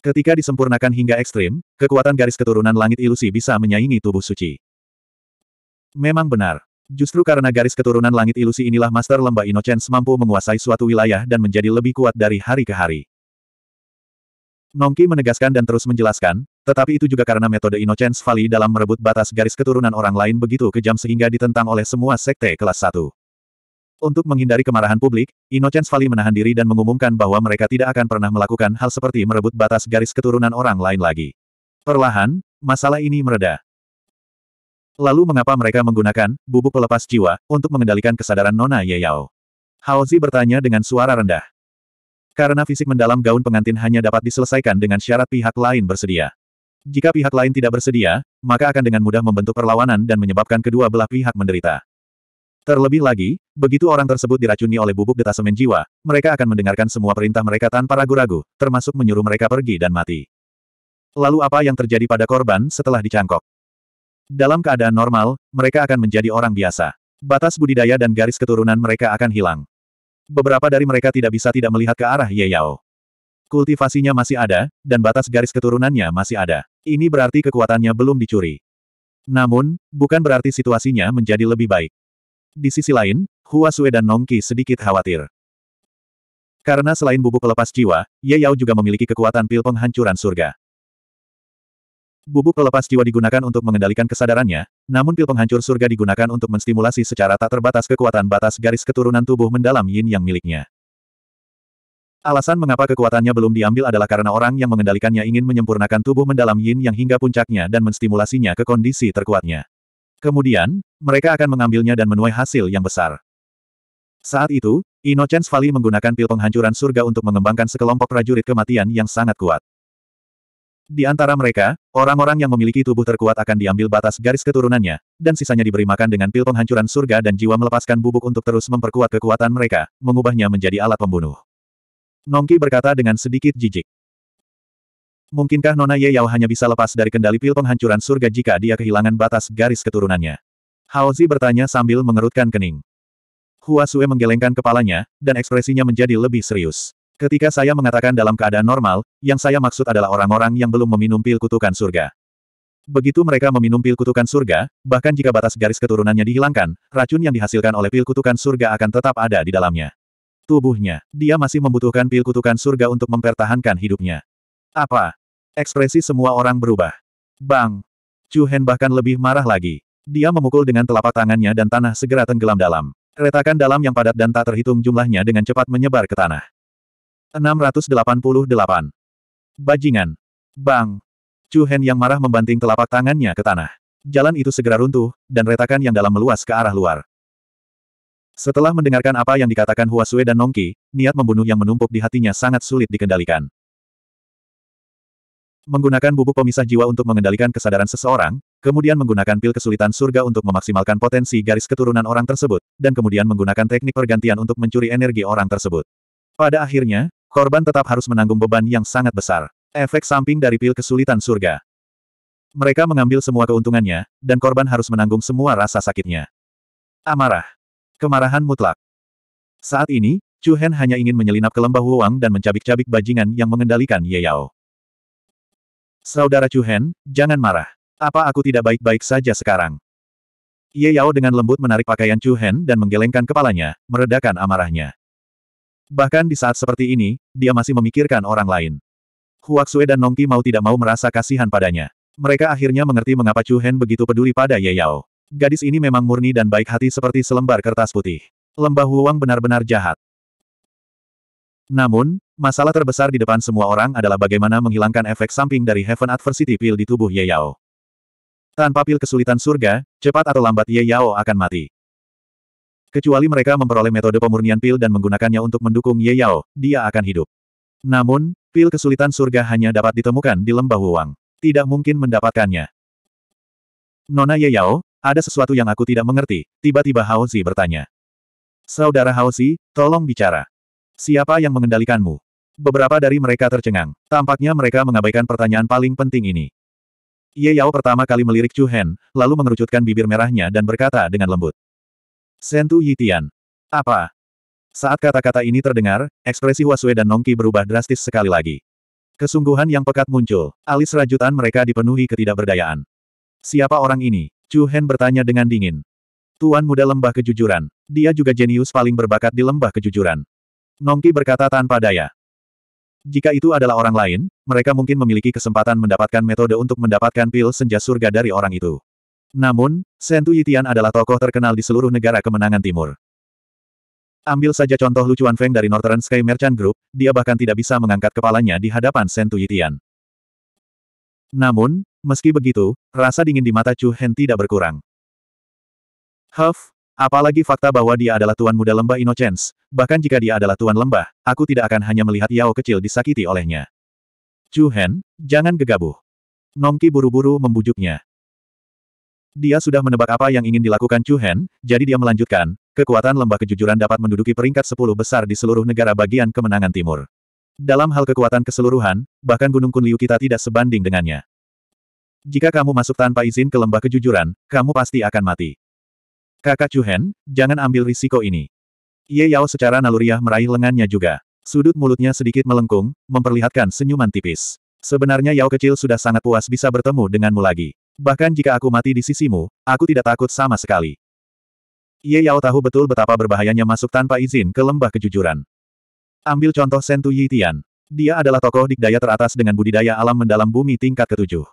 A: Ketika disempurnakan hingga ekstrim, kekuatan garis keturunan langit ilusi bisa menyaingi tubuh suci. Memang benar. Justru karena garis keturunan langit ilusi inilah Master Lembah Innocence mampu menguasai suatu wilayah dan menjadi lebih kuat dari hari ke hari. Nongki menegaskan dan terus menjelaskan, tetapi itu juga karena metode Innocence Valley dalam merebut batas garis keturunan orang lain begitu kejam sehingga ditentang oleh semua sekte kelas 1. Untuk menghindari kemarahan publik, Innocence Valley menahan diri dan mengumumkan bahwa mereka tidak akan pernah melakukan hal seperti merebut batas garis keturunan orang lain lagi. Perlahan, masalah ini mereda. Lalu mengapa mereka menggunakan bubuk pelepas jiwa untuk mengendalikan kesadaran Nona Ye Yao? Hao Zi bertanya dengan suara rendah. Karena fisik mendalam gaun pengantin hanya dapat diselesaikan dengan syarat pihak lain bersedia. Jika pihak lain tidak bersedia, maka akan dengan mudah membentuk perlawanan dan menyebabkan kedua belah pihak menderita. Terlebih lagi, begitu orang tersebut diracuni oleh bubuk detasemen jiwa, mereka akan mendengarkan semua perintah mereka tanpa ragu-ragu, termasuk menyuruh mereka pergi dan mati. Lalu apa yang terjadi pada korban setelah dicangkok? Dalam keadaan normal, mereka akan menjadi orang biasa. Batas budidaya dan garis keturunan mereka akan hilang. Beberapa dari mereka tidak bisa tidak melihat ke arah Ye Yao. Kultivasinya masih ada, dan batas garis keturunannya masih ada. Ini berarti kekuatannya belum dicuri. Namun, bukan berarti situasinya menjadi lebih baik. Di sisi lain, Hua Sue dan Nongki sedikit khawatir. Karena selain bubuk pelepas jiwa, Ye Yao juga memiliki kekuatan pil penghancuran surga. Bubuk pelepas jiwa digunakan untuk mengendalikan kesadarannya, namun pil penghancur surga digunakan untuk menstimulasi secara tak terbatas kekuatan batas garis keturunan tubuh mendalam yin yang miliknya. Alasan mengapa kekuatannya belum diambil adalah karena orang yang mengendalikannya ingin menyempurnakan tubuh mendalam yin yang hingga puncaknya dan menstimulasinya ke kondisi terkuatnya. Kemudian, mereka akan mengambilnya dan menuai hasil yang besar. Saat itu, Innocence Valley menggunakan pil penghancuran surga untuk mengembangkan sekelompok prajurit kematian yang sangat kuat. Di antara mereka, orang-orang yang memiliki tubuh terkuat akan diambil batas garis keturunannya, dan sisanya diberi makan dengan pil penghancuran surga dan jiwa melepaskan bubuk untuk terus memperkuat kekuatan mereka, mengubahnya menjadi alat pembunuh. Nongki berkata dengan sedikit jijik. Mungkinkah Nona Ye Yao hanya bisa lepas dari kendali pil penghancuran surga jika dia kehilangan batas garis keturunannya? Haozi bertanya sambil mengerutkan kening. Hua Sue menggelengkan kepalanya, dan ekspresinya menjadi lebih serius. Ketika saya mengatakan dalam keadaan normal, yang saya maksud adalah orang-orang yang belum meminum pil kutukan surga. Begitu mereka meminum pil kutukan surga, bahkan jika batas garis keturunannya dihilangkan, racun yang dihasilkan oleh pil kutukan surga akan tetap ada di dalamnya. Tubuhnya, dia masih membutuhkan pil kutukan surga untuk mempertahankan hidupnya. Apa? Ekspresi semua orang berubah. Bang! Chu Hen bahkan lebih marah lagi. Dia memukul dengan telapak tangannya dan tanah segera tenggelam dalam. Retakan dalam yang padat dan tak terhitung jumlahnya dengan cepat menyebar ke tanah. 688. Bajingan. Bang. Chu Hen yang marah membanting telapak tangannya ke tanah. Jalan itu segera runtuh, dan retakan yang dalam meluas ke arah luar. Setelah mendengarkan apa yang dikatakan Hua Sui dan Nongki, niat membunuh yang menumpuk di hatinya sangat sulit dikendalikan. Menggunakan bubuk pemisah jiwa untuk mengendalikan kesadaran seseorang, kemudian menggunakan pil kesulitan surga untuk memaksimalkan potensi garis keturunan orang tersebut, dan kemudian menggunakan teknik pergantian untuk mencuri energi orang tersebut. Pada akhirnya, korban tetap harus menanggung beban yang sangat besar. Efek samping dari pil kesulitan surga. Mereka mengambil semua keuntungannya, dan korban harus menanggung semua rasa sakitnya. Amarah. Kemarahan mutlak. Saat ini, Chu Hen hanya ingin menyelinap ke lembah Wuang dan mencabik-cabik bajingan yang mengendalikan Ye Yao. Saudara Chu Hen, jangan marah. Apa aku tidak baik-baik saja sekarang? Ye Yao dengan lembut menarik pakaian Chu Hen dan menggelengkan kepalanya, meredakan amarahnya. Bahkan di saat seperti ini, dia masih memikirkan orang lain. Huaxue dan Nongki mau tidak mau merasa kasihan padanya. Mereka akhirnya mengerti mengapa Chu Hen begitu peduli pada Ye Yao. Gadis ini memang murni dan baik hati seperti selembar kertas putih. Lembah Huang benar-benar jahat. Namun, masalah terbesar di depan semua orang adalah bagaimana menghilangkan efek samping dari Heaven Adversity Pill di tubuh Ye Yao. Tanpa pil kesulitan surga, cepat atau lambat Ye Yao akan mati. Kecuali mereka memperoleh metode pemurnian pil dan menggunakannya untuk mendukung Ye Yao, dia akan hidup. Namun, pil kesulitan surga hanya dapat ditemukan di lembah Wuang. Tidak mungkin mendapatkannya. Nona Ye Yao, ada sesuatu yang aku tidak mengerti, tiba-tiba Hao Zi bertanya. Saudara Hao Zi, tolong bicara. Siapa yang mengendalikanmu? Beberapa dari mereka tercengang. Tampaknya mereka mengabaikan pertanyaan paling penting ini. Ye Yao pertama kali melirik Chu Hen, lalu mengerucutkan bibir merahnya dan berkata dengan lembut. Sentu Yitian. Apa? Saat kata-kata ini terdengar, ekspresi Wasue dan Nongki berubah drastis sekali lagi. Kesungguhan yang pekat muncul, alis rajutan mereka dipenuhi ketidakberdayaan. Siapa orang ini? Chu Hen bertanya dengan dingin. Tuan muda lembah kejujuran. Dia juga jenius paling berbakat di lembah kejujuran. Nongki berkata tanpa daya. Jika itu adalah orang lain, mereka mungkin memiliki kesempatan mendapatkan metode untuk mendapatkan pil senja surga dari orang itu. Namun, Sentu Yitian adalah tokoh terkenal di seluruh negara kemenangan timur. Ambil saja contoh lucuan Feng dari Northern Sky Merchant Group, dia bahkan tidak bisa mengangkat kepalanya di hadapan Sentu Yitian. Namun, meski begitu, rasa dingin di mata Chu Hen tidak berkurang. Huff, Apalagi fakta bahwa dia adalah tuan muda lembah Innocence, bahkan jika dia adalah tuan lembah, aku tidak akan hanya melihat Yao kecil disakiti olehnya. Chu Hen, jangan gegabah. Nongki buru-buru membujuknya. Dia sudah menebak apa yang ingin dilakukan Chu Hen, jadi dia melanjutkan, kekuatan lembah kejujuran dapat menduduki peringkat 10 besar di seluruh negara bagian kemenangan timur. Dalam hal kekuatan keseluruhan, bahkan Gunung Kunliu kita tidak sebanding dengannya. Jika kamu masuk tanpa izin ke lembah kejujuran, kamu pasti akan mati. Kakak Chu Hen, jangan ambil risiko ini. Ye Yao secara naluriah meraih lengannya juga. Sudut mulutnya sedikit melengkung, memperlihatkan senyuman tipis. Sebenarnya Yao kecil sudah sangat puas bisa bertemu denganmu lagi. Bahkan jika aku mati di sisimu, aku tidak takut sama sekali. Ye Yao tahu betul betapa berbahayanya masuk tanpa izin ke lembah kejujuran. Ambil contoh Sentu Yi Tian, Dia adalah tokoh dikdaya teratas dengan budidaya alam mendalam bumi tingkat ketujuh.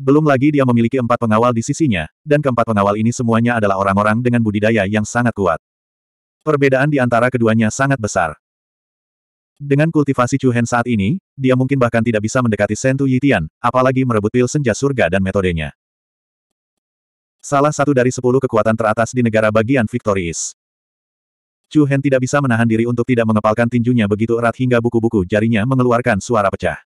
A: Belum lagi dia memiliki empat pengawal di sisinya, dan keempat pengawal ini semuanya adalah orang-orang dengan budidaya yang sangat kuat. Perbedaan di antara keduanya sangat besar. Dengan kultivasi Chu Hen saat ini, dia mungkin bahkan tidak bisa mendekati Sentu Yitian, apalagi merebut pil senja surga dan metodenya. Salah satu dari sepuluh kekuatan teratas di negara bagian Victorious. Chu Hen tidak bisa menahan diri untuk tidak mengepalkan tinjunya begitu erat hingga buku-buku jarinya mengeluarkan suara pecah.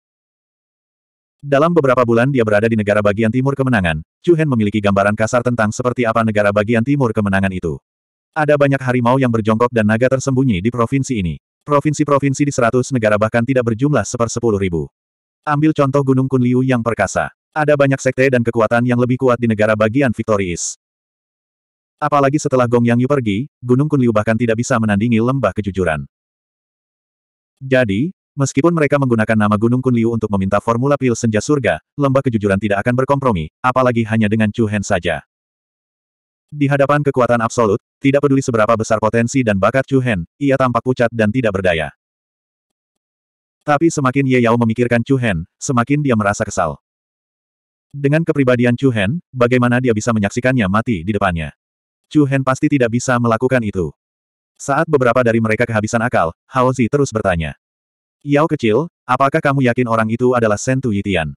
A: Dalam beberapa bulan dia berada di negara bagian timur kemenangan, Chu Hen memiliki gambaran kasar tentang seperti apa negara bagian timur kemenangan itu. Ada banyak harimau yang berjongkok dan naga tersembunyi di provinsi ini. Provinsi-provinsi di seratus negara bahkan tidak berjumlah sepersepuluh ribu. Ambil contoh Gunung Kunliu yang perkasa. Ada banyak sekte dan kekuatan yang lebih kuat di negara bagian Victorious. Apalagi setelah Gong Yang Yu pergi, Gunung Kunliu bahkan tidak bisa menandingi lembah kejujuran. Jadi, meskipun mereka menggunakan nama Gunung Kunliu untuk meminta formula pil senja surga, lembah kejujuran tidak akan berkompromi, apalagi hanya dengan Chu Hen saja. Di hadapan kekuatan absolut, tidak peduli seberapa besar potensi dan bakat Chu Hen, ia tampak pucat dan tidak berdaya. Tapi semakin Ye Yao memikirkan Chu Hen, semakin dia merasa kesal. Dengan kepribadian Chu Hen, bagaimana dia bisa menyaksikannya mati di depannya? Chu Hen pasti tidak bisa melakukan itu. Saat beberapa dari mereka kehabisan akal, Hao Zi terus bertanya. Yao kecil, apakah kamu yakin orang itu adalah Sentu Yitian?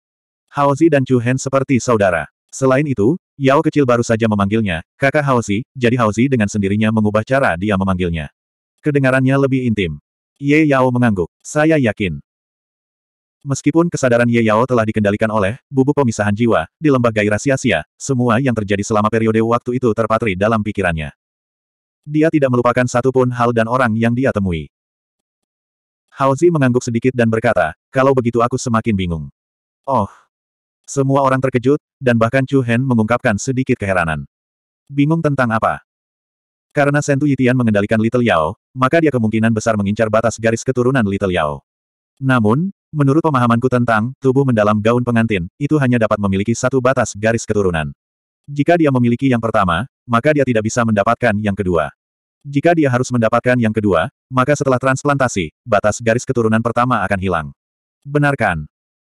A: Hao Zi dan Chu Hen seperti saudara. Selain itu, Yao kecil baru saja memanggilnya, kakak Haozi, jadi Haozi dengan sendirinya mengubah cara dia memanggilnya. Kedengarannya lebih intim. Ye Yao mengangguk. Saya yakin. Meskipun kesadaran Ye Yao telah dikendalikan oleh bubuk pemisahan jiwa di lembah gairah sia-sia, semua yang terjadi selama periode waktu itu terpatri dalam pikirannya. Dia tidak melupakan satupun hal dan orang yang dia temui. Haozi mengangguk sedikit dan berkata, kalau begitu aku semakin bingung. Oh, semua orang terkejut, dan bahkan Chu Hen mengungkapkan sedikit keheranan. Bingung tentang apa? Karena Sentu Yitian mengendalikan Little Yao, maka dia kemungkinan besar mengincar batas garis keturunan Little Yao. Namun, menurut pemahamanku tentang tubuh mendalam gaun pengantin, itu hanya dapat memiliki satu batas garis keturunan. Jika dia memiliki yang pertama, maka dia tidak bisa mendapatkan yang kedua. Jika dia harus mendapatkan yang kedua, maka setelah transplantasi, batas garis keturunan pertama akan hilang. Benarkan?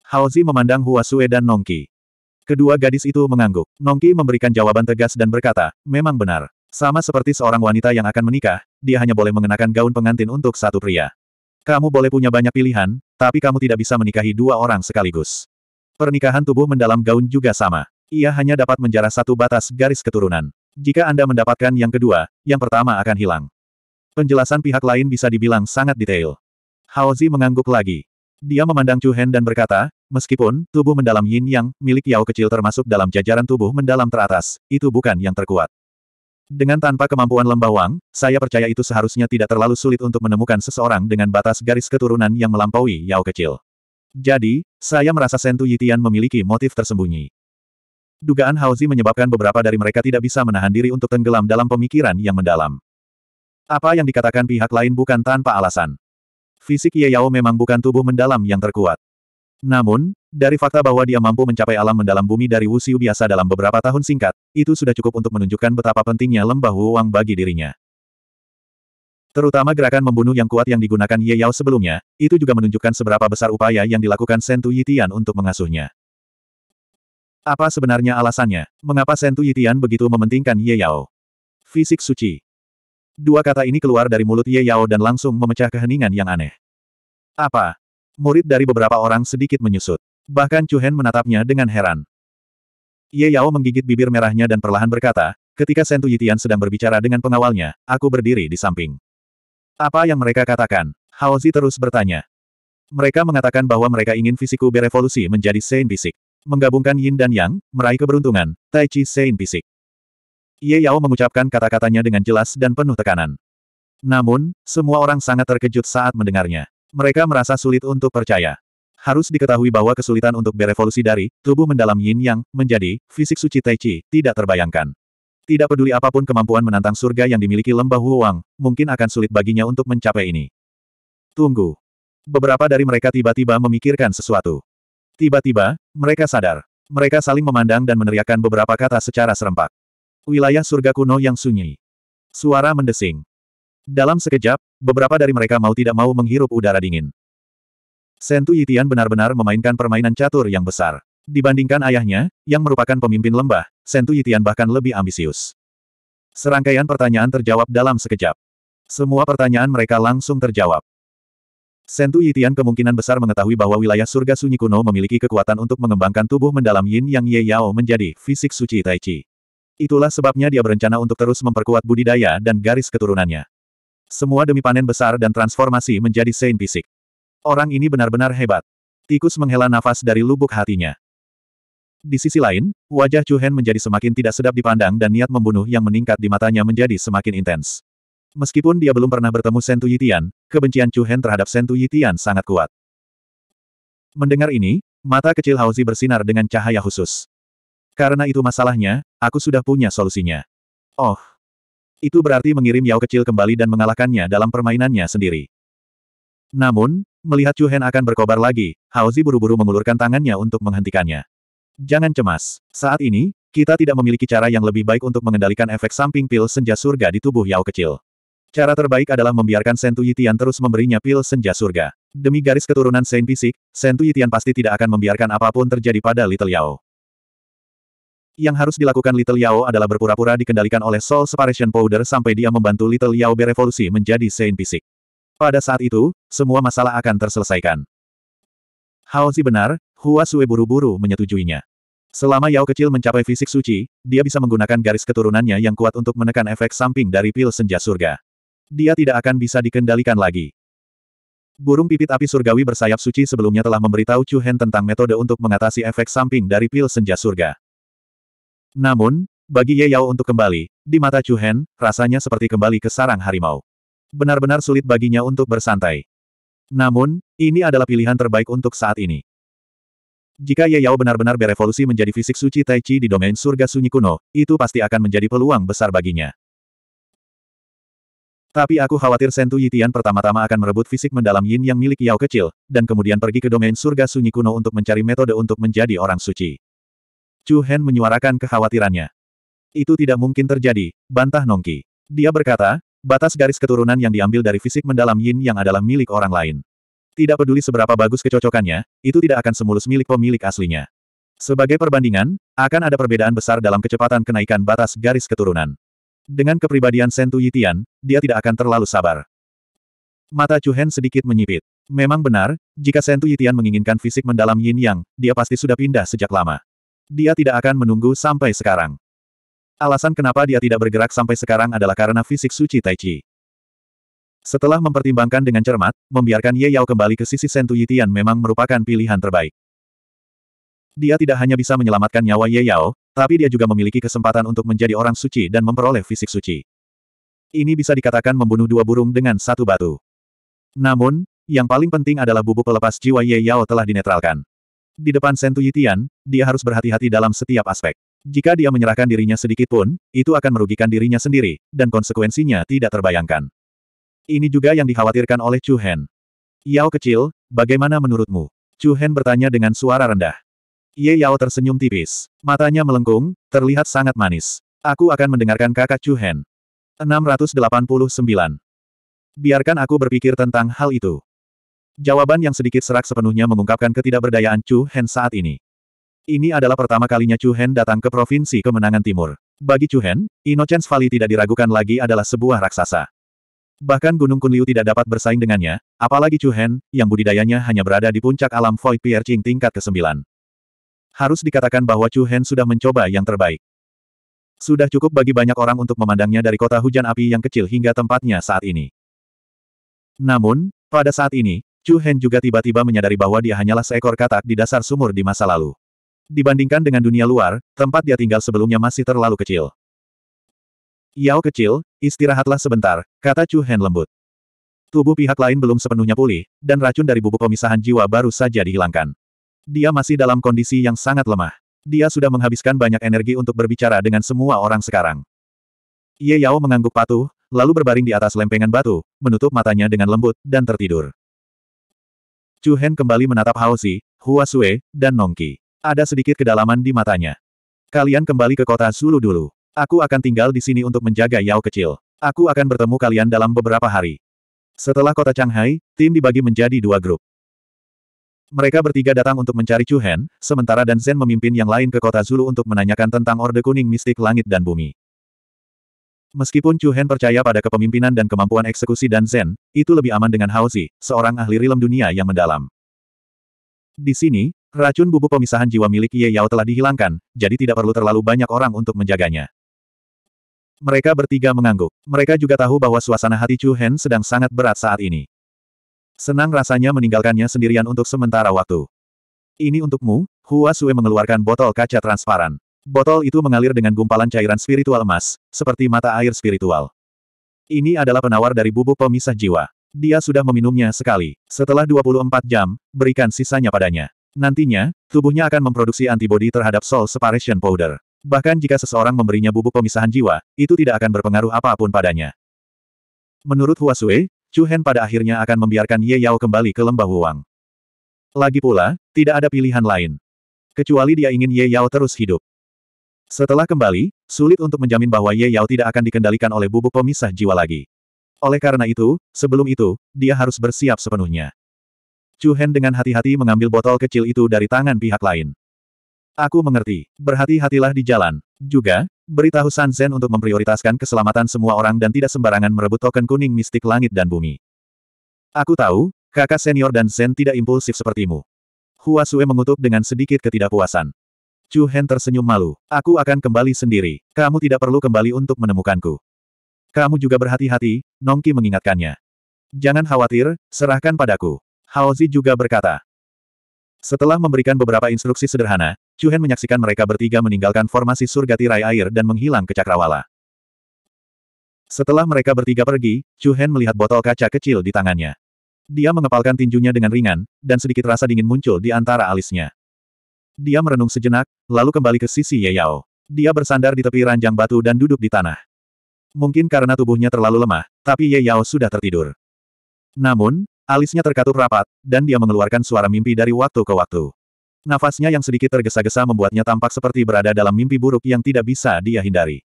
A: Haozi memandang Hua Sue dan Nongki. Kedua gadis itu mengangguk. Nongki memberikan jawaban tegas dan berkata, memang benar. Sama seperti seorang wanita yang akan menikah, dia hanya boleh mengenakan gaun pengantin untuk satu pria. Kamu boleh punya banyak pilihan, tapi kamu tidak bisa menikahi dua orang sekaligus. Pernikahan tubuh mendalam gaun juga sama. Ia hanya dapat menjarah satu batas garis keturunan. Jika Anda mendapatkan yang kedua, yang pertama akan hilang. Penjelasan pihak lain bisa dibilang sangat detail. Haozi mengangguk lagi. Dia memandang Chu Hen dan berkata, Meskipun, tubuh mendalam yin yang, milik Yao kecil termasuk dalam jajaran tubuh mendalam teratas, itu bukan yang terkuat. Dengan tanpa kemampuan lembah Wang, saya percaya itu seharusnya tidak terlalu sulit untuk menemukan seseorang dengan batas garis keturunan yang melampaui Yao kecil. Jadi, saya merasa Sentu Yitian memiliki motif tersembunyi. Dugaan Haozi menyebabkan beberapa dari mereka tidak bisa menahan diri untuk tenggelam dalam pemikiran yang mendalam. Apa yang dikatakan pihak lain bukan tanpa alasan. Fisik Ye Yao memang bukan tubuh mendalam yang terkuat. Namun, dari fakta bahwa dia mampu mencapai alam mendalam bumi dari Wuxiu biasa dalam beberapa tahun singkat, itu sudah cukup untuk menunjukkan betapa pentingnya lembah Wuang bagi dirinya. Terutama gerakan membunuh yang kuat yang digunakan Ye Yao sebelumnya, itu juga menunjukkan seberapa besar upaya yang dilakukan Sentu Yitian untuk mengasuhnya. Apa sebenarnya alasannya? Mengapa Sentu Yitian begitu mementingkan Ye Yao? Fisik suci. Dua kata ini keluar dari mulut Ye Yao dan langsung memecah keheningan yang aneh. Apa, murid dari beberapa orang sedikit menyusut. Bahkan Chu Hen menatapnya dengan heran. Ye Yao menggigit bibir merahnya dan perlahan berkata, ketika Sentu Yitian sedang berbicara dengan pengawalnya, aku berdiri di samping. Apa yang mereka katakan? Haozi terus bertanya. Mereka mengatakan bahwa mereka ingin fisiku berevolusi menjadi Saint Fisik. Menggabungkan Yin dan Yang, meraih keberuntungan, Tai Chi Saint Fisik. Ye Yao mengucapkan kata-katanya dengan jelas dan penuh tekanan. Namun, semua orang sangat terkejut saat mendengarnya. Mereka merasa sulit untuk percaya. Harus diketahui bahwa kesulitan untuk berevolusi dari tubuh mendalam yin yang menjadi fisik suci Tai Chi tidak terbayangkan. Tidak peduli apapun kemampuan menantang surga yang dimiliki lembah Huang, mungkin akan sulit baginya untuk mencapai ini. Tunggu. Beberapa dari mereka tiba-tiba memikirkan sesuatu. Tiba-tiba, mereka sadar. Mereka saling memandang dan meneriakkan beberapa kata secara serempak. Wilayah surga kuno yang sunyi. Suara mendesing. Dalam sekejap, beberapa dari mereka mau tidak mau menghirup udara dingin. Sentu Yitian benar-benar memainkan permainan catur yang besar. Dibandingkan ayahnya, yang merupakan pemimpin lembah, Sentu Yitian bahkan lebih ambisius. Serangkaian pertanyaan terjawab dalam sekejap. Semua pertanyaan mereka langsung terjawab. Sentu Yitian kemungkinan besar mengetahui bahwa wilayah surga sunyi kuno memiliki kekuatan untuk mengembangkan tubuh mendalam yin yang Ye Yao menjadi fisik suci Tai Chi. Itulah sebabnya dia berencana untuk terus memperkuat budidaya dan garis keturunannya. Semua demi panen besar dan transformasi menjadi Saint fisik. Orang ini benar-benar hebat. Tikus menghela nafas dari lubuk hatinya. Di sisi lain, wajah Chu Hen menjadi semakin tidak sedap dipandang dan niat membunuh yang meningkat di matanya menjadi semakin intens. Meskipun dia belum pernah bertemu Sentu Yitian, kebencian Chu Hen terhadap Sentu Yitian sangat kuat. Mendengar ini, mata kecil Hauzi bersinar dengan cahaya khusus. Karena itu masalahnya, aku sudah punya solusinya. Oh, itu berarti mengirim Yao kecil kembali dan mengalahkannya dalam permainannya sendiri. Namun, melihat Chu Hen akan berkobar lagi, Hao Zi buru-buru mengulurkan tangannya untuk menghentikannya. Jangan cemas. Saat ini, kita tidak memiliki cara yang lebih baik untuk mengendalikan efek samping pil senja surga di tubuh Yao kecil. Cara terbaik adalah membiarkan Sentu Yitian terus memberinya pil senja surga. Demi garis keturunan Saint Fisik, Sentu Yitian pasti tidak akan membiarkan apapun terjadi pada Little Yao. Yang harus dilakukan Little Yao adalah berpura-pura dikendalikan oleh Soul Separation Powder sampai dia membantu Little Yao berevolusi menjadi Saint Fisik. Pada saat itu, semua masalah akan terselesaikan. Haozi benar, Hua Sue buru-buru menyetujuinya. Selama Yao kecil mencapai fisik suci, dia bisa menggunakan garis keturunannya yang kuat untuk menekan efek samping dari pil senja surga. Dia tidak akan bisa dikendalikan lagi. Burung pipit api surgawi bersayap suci sebelumnya telah memberitahu Chu Hen tentang metode untuk mengatasi efek samping dari pil senja surga. Namun, bagi Ye Yao untuk kembali, di mata Chu Hen, rasanya seperti kembali ke sarang harimau. Benar-benar sulit baginya untuk bersantai. Namun, ini adalah pilihan terbaik untuk saat ini. Jika Ye Yao benar-benar berevolusi menjadi fisik suci Tai Chi di domain surga sunyi kuno, itu pasti akan menjadi peluang besar baginya. Tapi aku khawatir Sentu Yitian pertama-tama akan merebut fisik mendalam yin yang milik Yao kecil, dan kemudian pergi ke domain surga sunyi kuno untuk mencari metode untuk menjadi orang suci. Chu Hen menyuarakan kekhawatirannya. Itu tidak mungkin terjadi, bantah Nongki. Dia berkata, batas garis keturunan yang diambil dari fisik mendalam yin yang adalah milik orang lain. Tidak peduli seberapa bagus kecocokannya, itu tidak akan semulus milik pemilik aslinya. Sebagai perbandingan, akan ada perbedaan besar dalam kecepatan kenaikan batas garis keturunan. Dengan kepribadian Sentu Yitian, dia tidak akan terlalu sabar. Mata Chu Hen sedikit menyipit. Memang benar, jika Sentu Yitian menginginkan fisik mendalam yin yang, dia pasti sudah pindah sejak lama. Dia tidak akan menunggu sampai sekarang. Alasan kenapa dia tidak bergerak sampai sekarang adalah karena fisik suci Tai Chi. Setelah mempertimbangkan dengan cermat, membiarkan Ye Yao kembali ke sisi Sentu Yitian memang merupakan pilihan terbaik. Dia tidak hanya bisa menyelamatkan nyawa Ye Yao, tapi dia juga memiliki kesempatan untuk menjadi orang suci dan memperoleh fisik suci. Ini bisa dikatakan membunuh dua burung dengan satu batu. Namun, yang paling penting adalah bubuk pelepas jiwa Ye Yao telah dinetralkan. Di depan Sentu Yitian, dia harus berhati-hati dalam setiap aspek. Jika dia menyerahkan dirinya sedikit pun, itu akan merugikan dirinya sendiri, dan konsekuensinya tidak terbayangkan. Ini juga yang dikhawatirkan oleh Chu Hen. Yao kecil, bagaimana menurutmu? Chu Hen bertanya dengan suara rendah. Ye Yao tersenyum tipis. Matanya melengkung, terlihat sangat manis. Aku akan mendengarkan kakak Chu Hen. 689. Biarkan aku berpikir tentang hal itu. Jawaban yang sedikit serak sepenuhnya mengungkapkan ketidakberdayaan Chu Hen saat ini. Ini adalah pertama kalinya Chu Hen datang ke Provinsi Kemenangan Timur. Bagi Chu Hen, Innocence Valley tidak diragukan lagi adalah sebuah raksasa. Bahkan Gunung Kunliu tidak dapat bersaing dengannya, apalagi Chu Hen, yang budidayanya hanya berada di puncak alam Void Piercing tingkat ke-9. Harus dikatakan bahwa Chu Hen sudah mencoba yang terbaik. Sudah cukup bagi banyak orang untuk memandangnya dari kota hujan api yang kecil hingga tempatnya saat ini. Namun, pada saat ini, Chu Hen juga tiba-tiba menyadari bahwa dia hanyalah seekor katak di dasar sumur di masa lalu. Dibandingkan dengan dunia luar, tempat dia tinggal sebelumnya masih terlalu kecil. Yao kecil, istirahatlah sebentar, kata Chu Hen lembut. Tubuh pihak lain belum sepenuhnya pulih, dan racun dari bubuk pemisahan jiwa baru saja dihilangkan. Dia masih dalam kondisi yang sangat lemah. Dia sudah menghabiskan banyak energi untuk berbicara dengan semua orang sekarang. Ye Yao mengangguk patuh, lalu berbaring di atas lempengan batu, menutup matanya dengan lembut, dan tertidur. Chu Hen kembali menatap Haozi, Hua Sue, dan Nongki. Ada sedikit kedalaman di matanya. Kalian kembali ke kota Zulu dulu. Aku akan tinggal di sini untuk menjaga Yao kecil. Aku akan bertemu kalian dalam beberapa hari. Setelah kota Shanghai, tim dibagi menjadi dua grup. Mereka bertiga datang untuk mencari Chu Hen, sementara Dan Zhen memimpin yang lain ke kota Zulu untuk menanyakan tentang Orde Kuning Mistik Langit dan Bumi. Meskipun Chu Hen percaya pada kepemimpinan dan kemampuan eksekusi dan Zen, itu lebih aman dengan Hao Zi, seorang ahli rilem dunia yang mendalam. Di sini, racun bubuk pemisahan jiwa milik Ye Yao telah dihilangkan, jadi tidak perlu terlalu banyak orang untuk menjaganya. Mereka bertiga mengangguk. Mereka juga tahu bahwa suasana hati Chu Hen sedang sangat berat saat ini. Senang rasanya meninggalkannya sendirian untuk sementara waktu. Ini untukmu, Hua Sui mengeluarkan botol kaca transparan. Botol itu mengalir dengan gumpalan cairan spiritual emas, seperti mata air spiritual. Ini adalah penawar dari bubuk pemisah jiwa. Dia sudah meminumnya sekali. Setelah 24 jam, berikan sisanya padanya. Nantinya, tubuhnya akan memproduksi antibodi terhadap soul separation powder. Bahkan jika seseorang memberinya bubuk pemisahan jiwa, itu tidak akan berpengaruh apapun padanya. Menurut Huasue, Chu Hen pada akhirnya akan membiarkan Ye Yao kembali ke lembah Wuang. Lagi pula, tidak ada pilihan lain. Kecuali dia ingin Ye Yao terus hidup. Setelah kembali, sulit untuk menjamin bahwa Ye Yao tidak akan dikendalikan oleh bubuk pemisah jiwa lagi. Oleh karena itu, sebelum itu, dia harus bersiap sepenuhnya. Chu Hen dengan hati-hati mengambil botol kecil itu dari tangan pihak lain. Aku mengerti. Berhati-hatilah di jalan. Juga, beritahu San Zhen untuk memprioritaskan keselamatan semua orang dan tidak sembarangan merebut token kuning mistik langit dan bumi. Aku tahu, kakak senior dan Zen tidak impulsif sepertimu. Hua Sue mengutuk dengan sedikit ketidakpuasan. Chu Hen tersenyum malu. Aku akan kembali sendiri. Kamu tidak perlu kembali untuk menemukanku. Kamu juga berhati-hati, Nongki mengingatkannya. Jangan khawatir, serahkan padaku. Hao Zi juga berkata. Setelah memberikan beberapa instruksi sederhana, Chu Hen menyaksikan mereka bertiga meninggalkan formasi surga tirai air dan menghilang ke cakrawala. Setelah mereka bertiga pergi, Chu Hen melihat botol kaca kecil di tangannya. Dia mengepalkan tinjunya dengan ringan, dan sedikit rasa dingin muncul di antara alisnya. Dia merenung sejenak, lalu kembali ke sisi Ye Yao. Dia bersandar di tepi ranjang batu dan duduk di tanah. Mungkin karena tubuhnya terlalu lemah, tapi Ye Yao sudah tertidur. Namun, alisnya terkatup rapat, dan dia mengeluarkan suara mimpi dari waktu ke waktu. Nafasnya yang sedikit tergesa-gesa membuatnya tampak seperti berada dalam mimpi buruk yang tidak bisa dia hindari.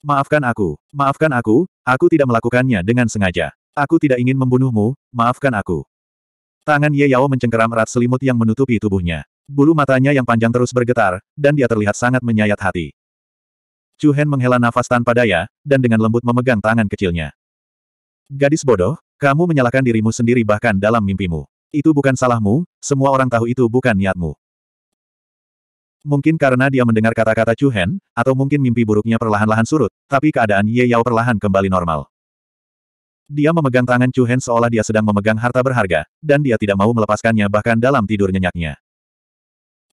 A: Maafkan aku, maafkan aku, aku tidak melakukannya dengan sengaja. Aku tidak ingin membunuhmu, maafkan aku. Tangan Ye Yao mencengkeram erat selimut yang menutupi tubuhnya. Bulu matanya yang panjang terus bergetar, dan dia terlihat sangat menyayat hati. Chu Hen menghela nafas tanpa daya, dan dengan lembut memegang tangan kecilnya. Gadis bodoh, kamu menyalahkan dirimu sendiri bahkan dalam mimpimu. Itu bukan salahmu, semua orang tahu itu bukan niatmu. Mungkin karena dia mendengar kata-kata Chu Hen, atau mungkin mimpi buruknya perlahan-lahan surut, tapi keadaan Ye Yao perlahan kembali normal. Dia memegang tangan Chu Hen seolah dia sedang memegang harta berharga, dan dia tidak mau melepaskannya bahkan dalam tidur nyenyaknya.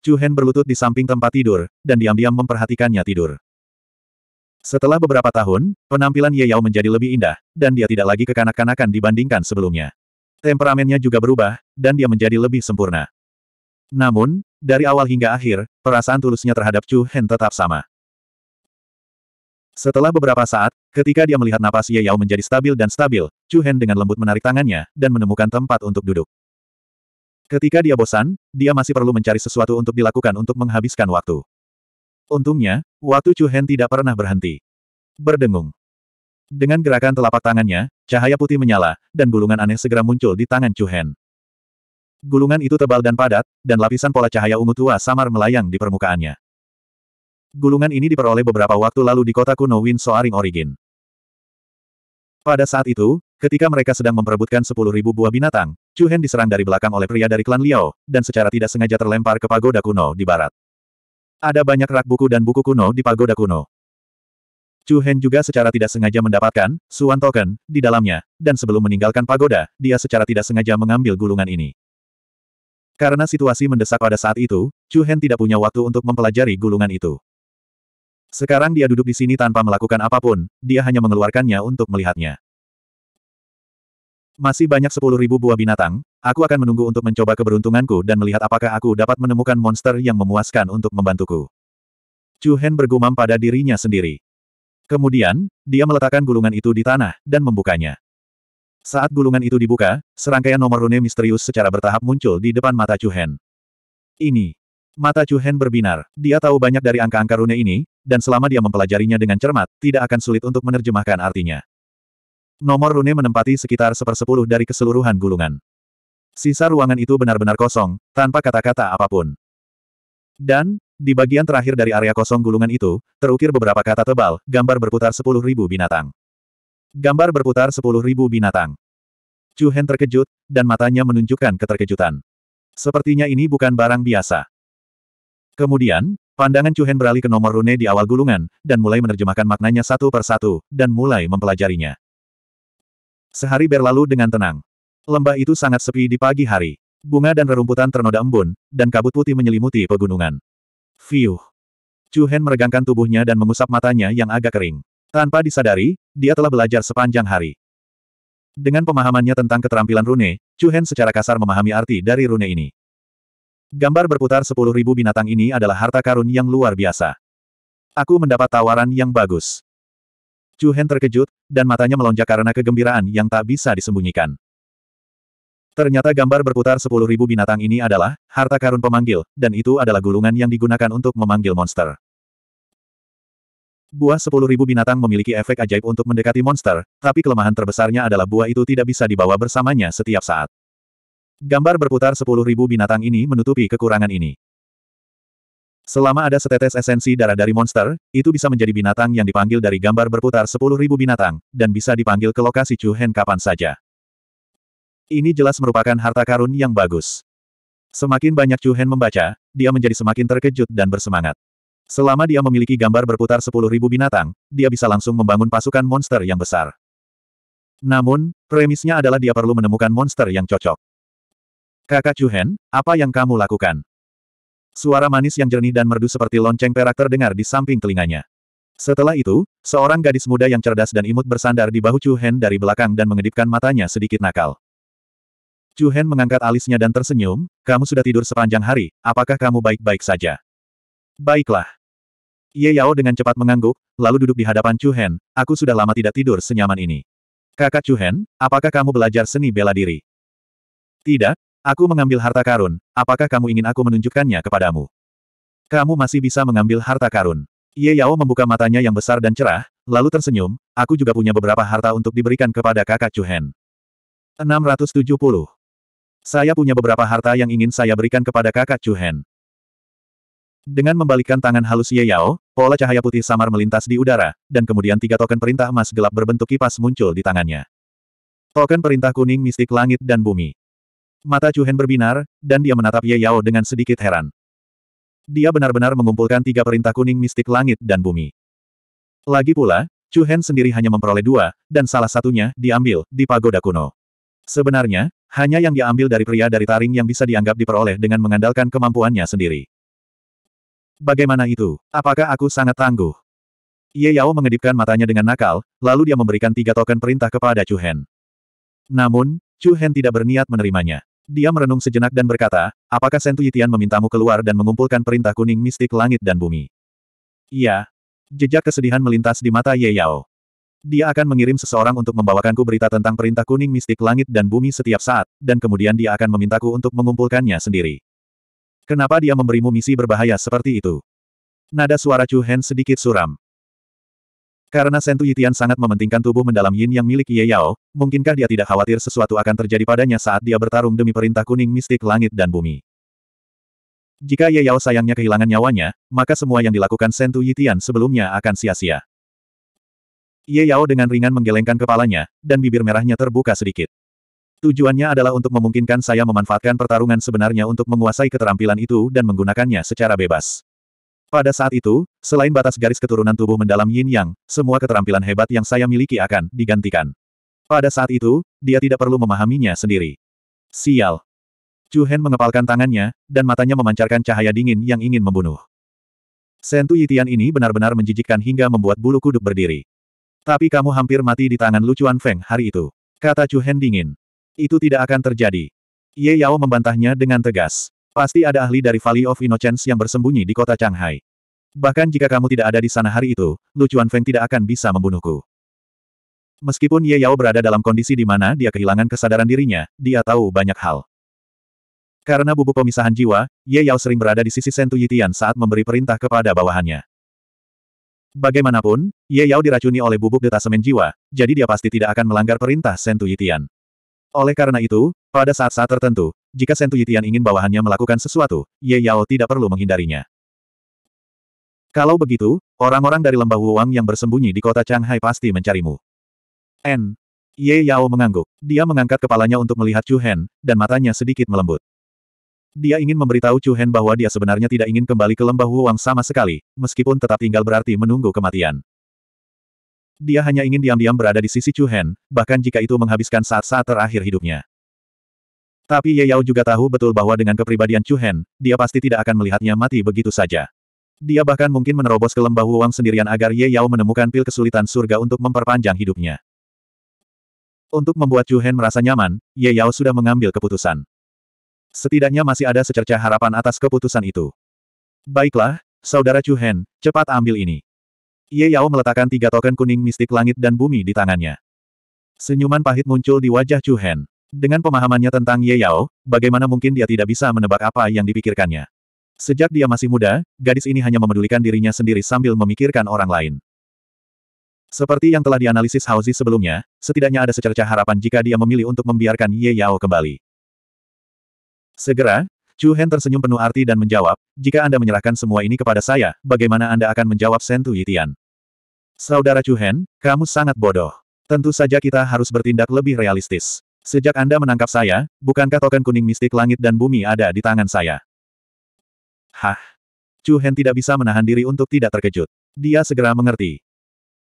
A: Chu Hen berlutut di samping tempat tidur, dan diam-diam memperhatikannya tidur. Setelah beberapa tahun, penampilan Ye Yao menjadi lebih indah, dan dia tidak lagi kekanak-kanakan dibandingkan sebelumnya. Temperamennya juga berubah, dan dia menjadi lebih sempurna. Namun, dari awal hingga akhir, perasaan tulusnya terhadap Chu Hen tetap sama. Setelah beberapa saat, ketika dia melihat napas Ye Yao menjadi stabil dan stabil, Chu Hen dengan lembut menarik tangannya, dan menemukan tempat untuk duduk. Ketika dia bosan, dia masih perlu mencari sesuatu untuk dilakukan untuk menghabiskan waktu. Untungnya, waktu Chu Hen tidak pernah berhenti. Berdengung. Dengan gerakan telapak tangannya, cahaya putih menyala, dan gulungan aneh segera muncul di tangan Chu Hen. Gulungan itu tebal dan padat, dan lapisan pola cahaya ungu tua samar melayang di permukaannya. Gulungan ini diperoleh beberapa waktu lalu di kota kuno Win Soaring Origin. Pada saat itu, ketika mereka sedang memperebutkan sepuluh ribu buah binatang, Chu Hen diserang dari belakang oleh pria dari klan Liao, dan secara tidak sengaja terlempar ke pagoda kuno di barat. Ada banyak rak buku dan buku kuno di pagoda kuno. Chu Hen juga secara tidak sengaja mendapatkan Suan Token di dalamnya, dan sebelum meninggalkan pagoda, dia secara tidak sengaja mengambil gulungan ini. Karena situasi mendesak pada saat itu, Chu Hen tidak punya waktu untuk mempelajari gulungan itu. Sekarang dia duduk di sini tanpa melakukan apapun, dia hanya mengeluarkannya untuk melihatnya. Masih banyak sepuluh ribu buah binatang, aku akan menunggu untuk mencoba keberuntunganku dan melihat apakah aku dapat menemukan monster yang memuaskan untuk membantuku. Chu Hen bergumam pada dirinya sendiri. Kemudian, dia meletakkan gulungan itu di tanah, dan membukanya. Saat gulungan itu dibuka, serangkaian nomor rune misterius secara bertahap muncul di depan mata Chu Hen. Ini. Mata Chu Hen berbinar. Dia tahu banyak dari angka-angka rune ini, dan selama dia mempelajarinya dengan cermat, tidak akan sulit untuk menerjemahkan artinya. Nomor rune menempati sekitar sepersepuluh dari keseluruhan gulungan. Sisa ruangan itu benar-benar kosong, tanpa kata-kata apapun. Dan, di bagian terakhir dari area kosong gulungan itu, terukir beberapa kata tebal, gambar berputar sepuluh ribu binatang. Gambar berputar sepuluh ribu binatang. Chu Hen terkejut, dan matanya menunjukkan keterkejutan. Sepertinya ini bukan barang biasa. Kemudian, Pandangan Chuhen beralih ke nomor rune di awal gulungan, dan mulai menerjemahkan maknanya satu per satu, dan mulai mempelajarinya. Sehari berlalu dengan tenang. Lembah itu sangat sepi di pagi hari. Bunga dan rerumputan ternoda embun, dan kabut putih menyelimuti pegunungan. Fiuh. Hen meregangkan tubuhnya dan mengusap matanya yang agak kering. Tanpa disadari, dia telah belajar sepanjang hari. Dengan pemahamannya tentang keterampilan rune, Hen secara kasar memahami arti dari rune ini. Gambar berputar 10.000 binatang ini adalah harta karun yang luar biasa. Aku mendapat tawaran yang bagus. Chu Hen terkejut, dan matanya melonjak karena kegembiraan yang tak bisa disembunyikan. Ternyata gambar berputar 10.000 binatang ini adalah harta karun pemanggil, dan itu adalah gulungan yang digunakan untuk memanggil monster. Buah 10.000 binatang memiliki efek ajaib untuk mendekati monster, tapi kelemahan terbesarnya adalah buah itu tidak bisa dibawa bersamanya setiap saat. Gambar berputar 10.000 binatang ini menutupi kekurangan ini. Selama ada setetes esensi darah dari monster, itu bisa menjadi binatang yang dipanggil dari gambar berputar 10.000 binatang, dan bisa dipanggil ke lokasi Chu Hen kapan saja. Ini jelas merupakan harta karun yang bagus. Semakin banyak Chu Hen membaca, dia menjadi semakin terkejut dan bersemangat. Selama dia memiliki gambar berputar 10.000 binatang, dia bisa langsung membangun pasukan monster yang besar. Namun, premisnya adalah dia perlu menemukan monster yang cocok. Kakak Chuhen, apa yang kamu lakukan? Suara manis yang jernih dan merdu seperti lonceng perak terdengar di samping telinganya. Setelah itu, seorang gadis muda yang cerdas dan imut bersandar di bahu Chuhen dari belakang dan mengedipkan matanya sedikit nakal. Chuhen mengangkat alisnya dan tersenyum, kamu sudah tidur sepanjang hari, apakah kamu baik-baik saja? Baiklah. Ye Yao dengan cepat mengangguk, lalu duduk di hadapan Chuhen, aku sudah lama tidak tidur senyaman ini. Kakak Chuhen, apakah kamu belajar seni bela diri? Tidak, Aku mengambil harta karun, apakah kamu ingin aku menunjukkannya kepadamu? Kamu masih bisa mengambil harta karun. Ye Yao membuka matanya yang besar dan cerah, lalu tersenyum, aku juga punya beberapa harta untuk diberikan kepada kakak Chuhen. 670. Saya punya beberapa harta yang ingin saya berikan kepada kakak Chuhen. Dengan membalikkan tangan halus Ye Yao, pola cahaya putih samar melintas di udara, dan kemudian tiga token perintah emas gelap berbentuk kipas muncul di tangannya. Token perintah kuning mistik langit dan bumi. Mata Chu Hen berbinar, dan dia menatap Ye Yao dengan sedikit heran. Dia benar-benar mengumpulkan tiga perintah kuning mistik langit dan bumi. Lagi pula, Chu Hen sendiri hanya memperoleh dua, dan salah satunya diambil di pagoda kuno. Sebenarnya, hanya yang diambil dari pria dari taring yang bisa dianggap diperoleh dengan mengandalkan kemampuannya sendiri. Bagaimana itu? Apakah aku sangat tangguh? Ye Yao mengedipkan matanya dengan nakal, lalu dia memberikan tiga token perintah kepada Chu Hen. Namun, Chu Hen tidak berniat menerimanya. Dia merenung sejenak dan berkata, apakah Sentu Yitian memintamu keluar dan mengumpulkan perintah kuning mistik langit dan bumi? Iya. Jejak kesedihan melintas di mata Ye Yao. Dia akan mengirim seseorang untuk membawakanku berita tentang perintah kuning mistik langit dan bumi setiap saat, dan kemudian dia akan memintaku untuk mengumpulkannya sendiri. Kenapa dia memberimu misi berbahaya seperti itu? Nada suara Chu Hen sedikit suram. Karena Sentu Yitian sangat mementingkan tubuh mendalam yin yang milik Ye Yao, mungkinkah dia tidak khawatir sesuatu akan terjadi padanya saat dia bertarung demi perintah kuning mistik langit dan bumi. Jika Ye Yao sayangnya kehilangan nyawanya, maka semua yang dilakukan Sentu Yitian sebelumnya akan sia-sia. Ye Yao dengan ringan menggelengkan kepalanya, dan bibir merahnya terbuka sedikit. Tujuannya adalah untuk memungkinkan saya memanfaatkan pertarungan sebenarnya untuk menguasai keterampilan itu dan menggunakannya secara bebas. Pada saat itu, selain batas garis keturunan tubuh mendalam yin yang, semua keterampilan hebat yang saya miliki akan digantikan. Pada saat itu, dia tidak perlu memahaminya sendiri. Sial. Chu Hen mengepalkan tangannya, dan matanya memancarkan cahaya dingin yang ingin membunuh. Sentu Yitian ini benar-benar menjijikkan hingga membuat bulu kuduk berdiri. Tapi kamu hampir mati di tangan Lucuan Feng hari itu. Kata Chu Hen dingin. Itu tidak akan terjadi. Ye Yao membantahnya dengan tegas. Pasti ada ahli dari Valley of Innocence yang bersembunyi di kota Shanghai. Bahkan jika kamu tidak ada di sana hari itu, Lucuan Feng tidak akan bisa membunuhku. Meskipun Ye Yao berada dalam kondisi di mana dia kehilangan kesadaran dirinya, dia tahu banyak hal. Karena bubuk pemisahan jiwa, Ye Yao sering berada di sisi Sentu Yitian saat memberi perintah kepada bawahannya. Bagaimanapun, Ye Yao diracuni oleh bubuk detasemen jiwa, jadi dia pasti tidak akan melanggar perintah Sentu Yitian. Oleh karena itu, pada saat-saat tertentu, jika Sentu Yitian ingin bawahannya melakukan sesuatu, Ye Yao tidak perlu menghindarinya. Kalau begitu, orang-orang dari lembah Wuang yang bersembunyi di kota Hai pasti mencarimu. N. Ye Yao mengangguk. Dia mengangkat kepalanya untuk melihat Chu Hen, dan matanya sedikit melembut. Dia ingin memberitahu Chu Hen bahwa dia sebenarnya tidak ingin kembali ke lembah Wuang sama sekali, meskipun tetap tinggal berarti menunggu kematian. Dia hanya ingin diam-diam berada di sisi Chu Hen, bahkan jika itu menghabiskan saat-saat terakhir hidupnya. Tapi Ye Yao juga tahu betul bahwa dengan kepribadian Chu Hen, dia pasti tidak akan melihatnya mati begitu saja. Dia bahkan mungkin menerobos ke lembah Wuang sendirian agar Ye Yao menemukan pil kesulitan surga untuk memperpanjang hidupnya. Untuk membuat Chu Hen merasa nyaman, Ye Yao sudah mengambil keputusan. Setidaknya masih ada secerca harapan atas keputusan itu. Baiklah, Saudara Chu Hen, cepat ambil ini. Ye Yao meletakkan tiga token kuning mistik langit dan bumi di tangannya. Senyuman pahit muncul di wajah Chu Hen. Dengan pemahamannya tentang Ye Yao, bagaimana mungkin dia tidak bisa menebak apa yang dipikirkannya. Sejak dia masih muda, gadis ini hanya memedulikan dirinya sendiri sambil memikirkan orang lain. Seperti yang telah dianalisis Hauzi sebelumnya, setidaknya ada secerca harapan jika dia memilih untuk membiarkan Ye Yao kembali. Segera, Chu Hen tersenyum penuh arti dan menjawab, jika Anda menyerahkan semua ini kepada saya, bagaimana Anda akan menjawab Sentu Yitian? Saudara Chu Hen, kamu sangat bodoh. Tentu saja kita harus bertindak lebih realistis. Sejak Anda menangkap saya, bukankah token kuning mistik langit dan bumi ada di tangan saya? Hah? Chu Hen tidak bisa menahan diri untuk tidak terkejut. Dia segera mengerti.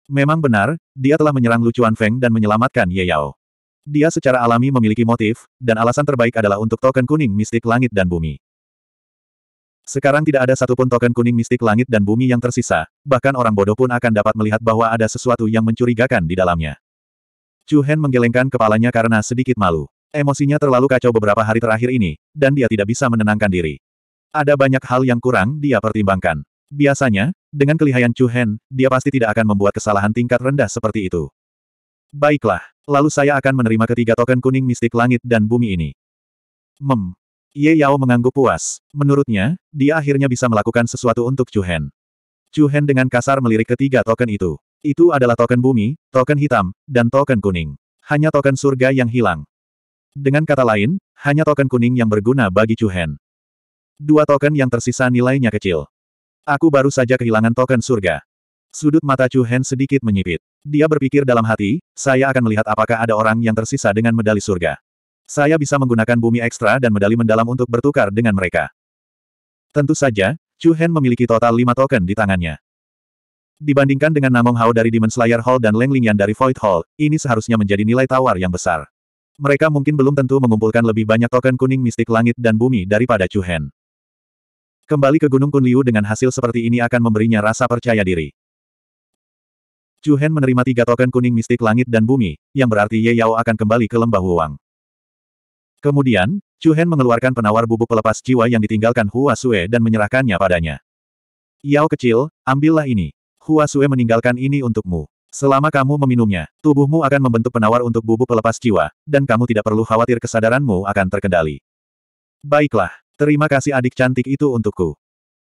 A: Memang benar, dia telah menyerang Chuan Feng dan menyelamatkan Ye Yao. Dia secara alami memiliki motif, dan alasan terbaik adalah untuk token kuning mistik langit dan bumi. Sekarang tidak ada satupun token kuning mistik langit dan bumi yang tersisa, bahkan orang bodoh pun akan dapat melihat bahwa ada sesuatu yang mencurigakan di dalamnya. Chu Hen menggelengkan kepalanya karena sedikit malu. Emosinya terlalu kacau beberapa hari terakhir ini, dan dia tidak bisa menenangkan diri. Ada banyak hal yang kurang dia pertimbangkan. Biasanya, dengan kelihayan Chu Hen, dia pasti tidak akan membuat kesalahan tingkat rendah seperti itu. Baiklah, lalu saya akan menerima ketiga token kuning mistik langit dan bumi ini. Mem. Ye Yao mengangguk puas. Menurutnya, dia akhirnya bisa melakukan sesuatu untuk Chu Hen. Chu Hen dengan kasar melirik ketiga token itu. Itu adalah token bumi, token hitam, dan token kuning. Hanya token surga yang hilang. Dengan kata lain, hanya token kuning yang berguna bagi Chu Hen. Dua token yang tersisa nilainya kecil. Aku baru saja kehilangan token surga. Sudut mata Chu Hen sedikit menyipit. Dia berpikir dalam hati, saya akan melihat apakah ada orang yang tersisa dengan medali surga. Saya bisa menggunakan bumi ekstra dan medali mendalam untuk bertukar dengan mereka. Tentu saja, Chu Hen memiliki total lima token di tangannya. Dibandingkan dengan Namong Hao dari Demon Slayer Hall dan Leng Lingyan dari Void Hall, ini seharusnya menjadi nilai tawar yang besar. Mereka mungkin belum tentu mengumpulkan lebih banyak token kuning mistik langit dan bumi daripada Chu Hen. Kembali ke Gunung Kunliu dengan hasil seperti ini akan memberinya rasa percaya diri. Chu Hen menerima tiga token kuning mistik langit dan bumi, yang berarti Ye Yao akan kembali ke lembah Huang. Kemudian, Chu Hen mengeluarkan penawar bubuk pelepas jiwa yang ditinggalkan Hua Sue dan menyerahkannya padanya. Yao kecil, ambillah ini. Hua Sue meninggalkan ini untukmu. Selama kamu meminumnya, tubuhmu akan membentuk penawar untuk bubuk pelepas jiwa, dan kamu tidak perlu khawatir kesadaranmu akan terkendali. Baiklah, terima kasih adik cantik itu untukku.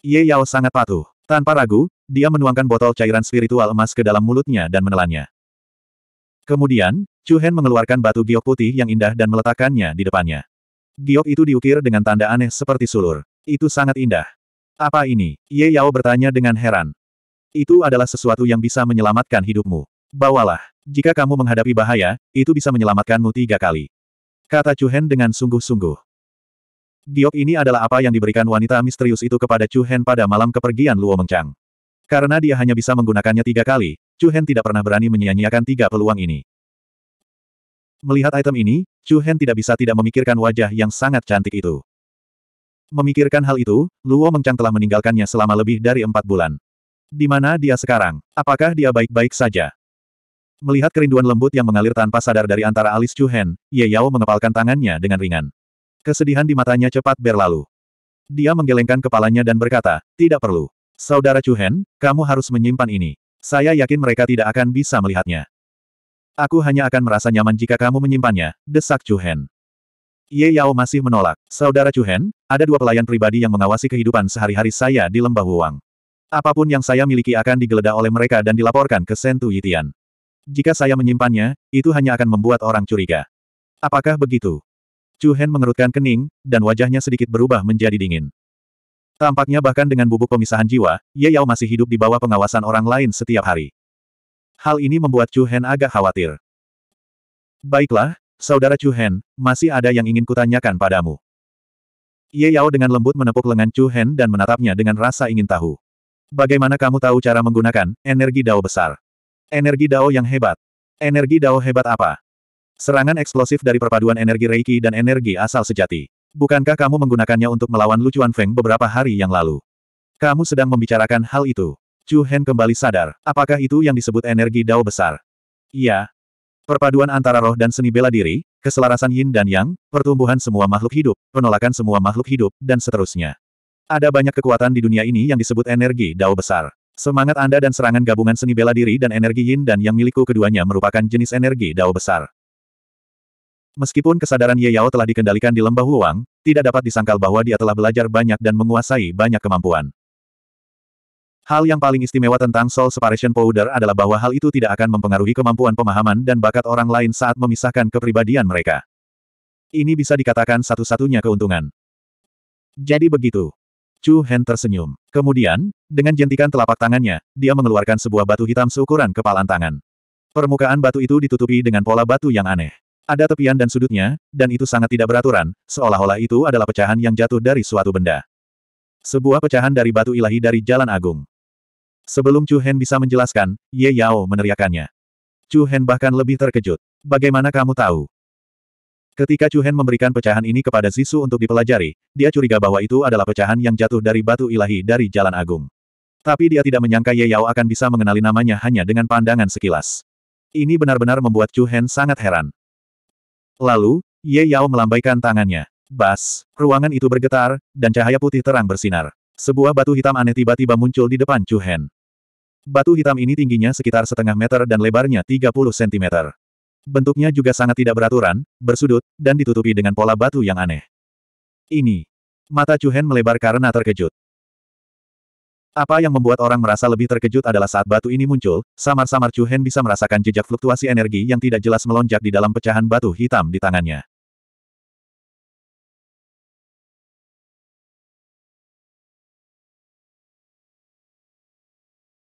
A: Ye Yao sangat patuh. Tanpa ragu, dia menuangkan botol cairan spiritual emas ke dalam mulutnya dan menelannya. Kemudian, Chu Hen mengeluarkan batu giok putih yang indah dan meletakkannya di depannya. Giok itu diukir dengan tanda aneh seperti sulur. Itu sangat indah. Apa ini? Ye Yao bertanya dengan heran. Itu adalah sesuatu yang bisa menyelamatkan hidupmu. Bawalah. Jika kamu menghadapi bahaya, itu bisa menyelamatkanmu tiga kali. Kata Chu Hen dengan sungguh-sungguh. Giok ini adalah apa yang diberikan wanita misterius itu kepada Chu Hen pada malam kepergian Luo Mengchang. Karena dia hanya bisa menggunakannya tiga kali, Chu Hen tidak pernah berani menyia-nyiakan tiga peluang ini. Melihat item ini, Chu Hen tidak bisa tidak memikirkan wajah yang sangat cantik itu. Memikirkan hal itu, Luo Mengchang telah meninggalkannya selama lebih dari empat bulan. Di mana dia sekarang? Apakah dia baik-baik saja? Melihat kerinduan lembut yang mengalir tanpa sadar dari antara alis Chu Hen, Ye Yao mengepalkan tangannya dengan ringan. Kesedihan di matanya cepat berlalu. Dia menggelengkan kepalanya dan berkata, tidak perlu. Saudara Chu Hen, kamu harus menyimpan ini. Saya yakin mereka tidak akan bisa melihatnya. Aku hanya akan merasa nyaman jika kamu menyimpannya, desak Chu Hen. Ye Yao masih menolak. Saudara Chu Hen, ada dua pelayan pribadi yang mengawasi kehidupan sehari-hari saya di Lembah Wuang. Apapun yang saya miliki akan digeledah oleh mereka dan dilaporkan ke Sentu Yitian. Jika saya menyimpannya, itu hanya akan membuat orang curiga. Apakah begitu? Chu Hen mengerutkan kening, dan wajahnya sedikit berubah menjadi dingin. Tampaknya bahkan dengan bubuk pemisahan jiwa, Ye Yao masih hidup di bawah pengawasan orang lain setiap hari. Hal ini membuat Chu Hen agak khawatir. Baiklah, Saudara Chu Hen, masih ada yang ingin kutanyakan padamu. Ye Yao dengan lembut menepuk lengan Chu Hen dan menatapnya dengan rasa ingin tahu. Bagaimana kamu tahu cara menggunakan energi dao besar? Energi dao yang hebat. Energi dao hebat apa? Serangan eksplosif dari perpaduan energi Reiki dan energi asal sejati. Bukankah kamu menggunakannya untuk melawan Lucuan Feng beberapa hari yang lalu? Kamu sedang membicarakan hal itu. Chu Hen kembali sadar, apakah itu yang disebut energi dao besar? Iya. Perpaduan antara roh dan seni bela diri, keselarasan yin dan yang, pertumbuhan semua makhluk hidup, penolakan semua makhluk hidup, dan seterusnya. Ada banyak kekuatan di dunia ini yang disebut energi dao besar. Semangat Anda dan serangan gabungan seni bela diri dan energi yin dan yang milikku keduanya merupakan jenis energi dao besar. Meskipun kesadaran Ye Yao telah dikendalikan di lembah Huang, tidak dapat disangkal bahwa dia telah belajar banyak dan menguasai banyak kemampuan. Hal yang paling istimewa tentang Soul Separation Powder adalah bahwa hal itu tidak akan mempengaruhi kemampuan pemahaman dan bakat orang lain saat memisahkan kepribadian mereka. Ini bisa dikatakan satu-satunya keuntungan. Jadi begitu. Chu Hen tersenyum. Kemudian, dengan jentikan telapak tangannya, dia mengeluarkan sebuah batu hitam seukuran kepalan tangan. Permukaan batu itu ditutupi dengan pola batu yang aneh. Ada tepian dan sudutnya, dan itu sangat tidak beraturan, seolah-olah itu adalah pecahan yang jatuh dari suatu benda. Sebuah pecahan dari batu ilahi dari Jalan Agung. Sebelum Chu Hen bisa menjelaskan, Ye Yao meneriakannya. Chu Hen bahkan lebih terkejut. Bagaimana kamu tahu? Ketika Chu Hen memberikan pecahan ini kepada Zisu untuk dipelajari, dia curiga bahwa itu adalah pecahan yang jatuh dari batu ilahi dari Jalan Agung. Tapi dia tidak menyangka Ye Yao akan bisa mengenali namanya hanya dengan pandangan sekilas. Ini benar-benar membuat Chu Hen sangat heran. Lalu, Ye Yao melambaikan tangannya. Bas, ruangan itu bergetar, dan cahaya putih terang bersinar. Sebuah batu hitam aneh tiba-tiba muncul di depan Chu Hen. Batu hitam ini tingginya sekitar setengah meter dan lebarnya 30 cm. Bentuknya juga sangat tidak beraturan, bersudut, dan ditutupi dengan pola batu yang aneh. Ini. Mata Hen melebar karena terkejut. Apa yang membuat orang merasa lebih terkejut adalah saat batu ini muncul, samar-samar Hen bisa merasakan jejak fluktuasi energi yang tidak jelas melonjak di dalam pecahan batu hitam di tangannya.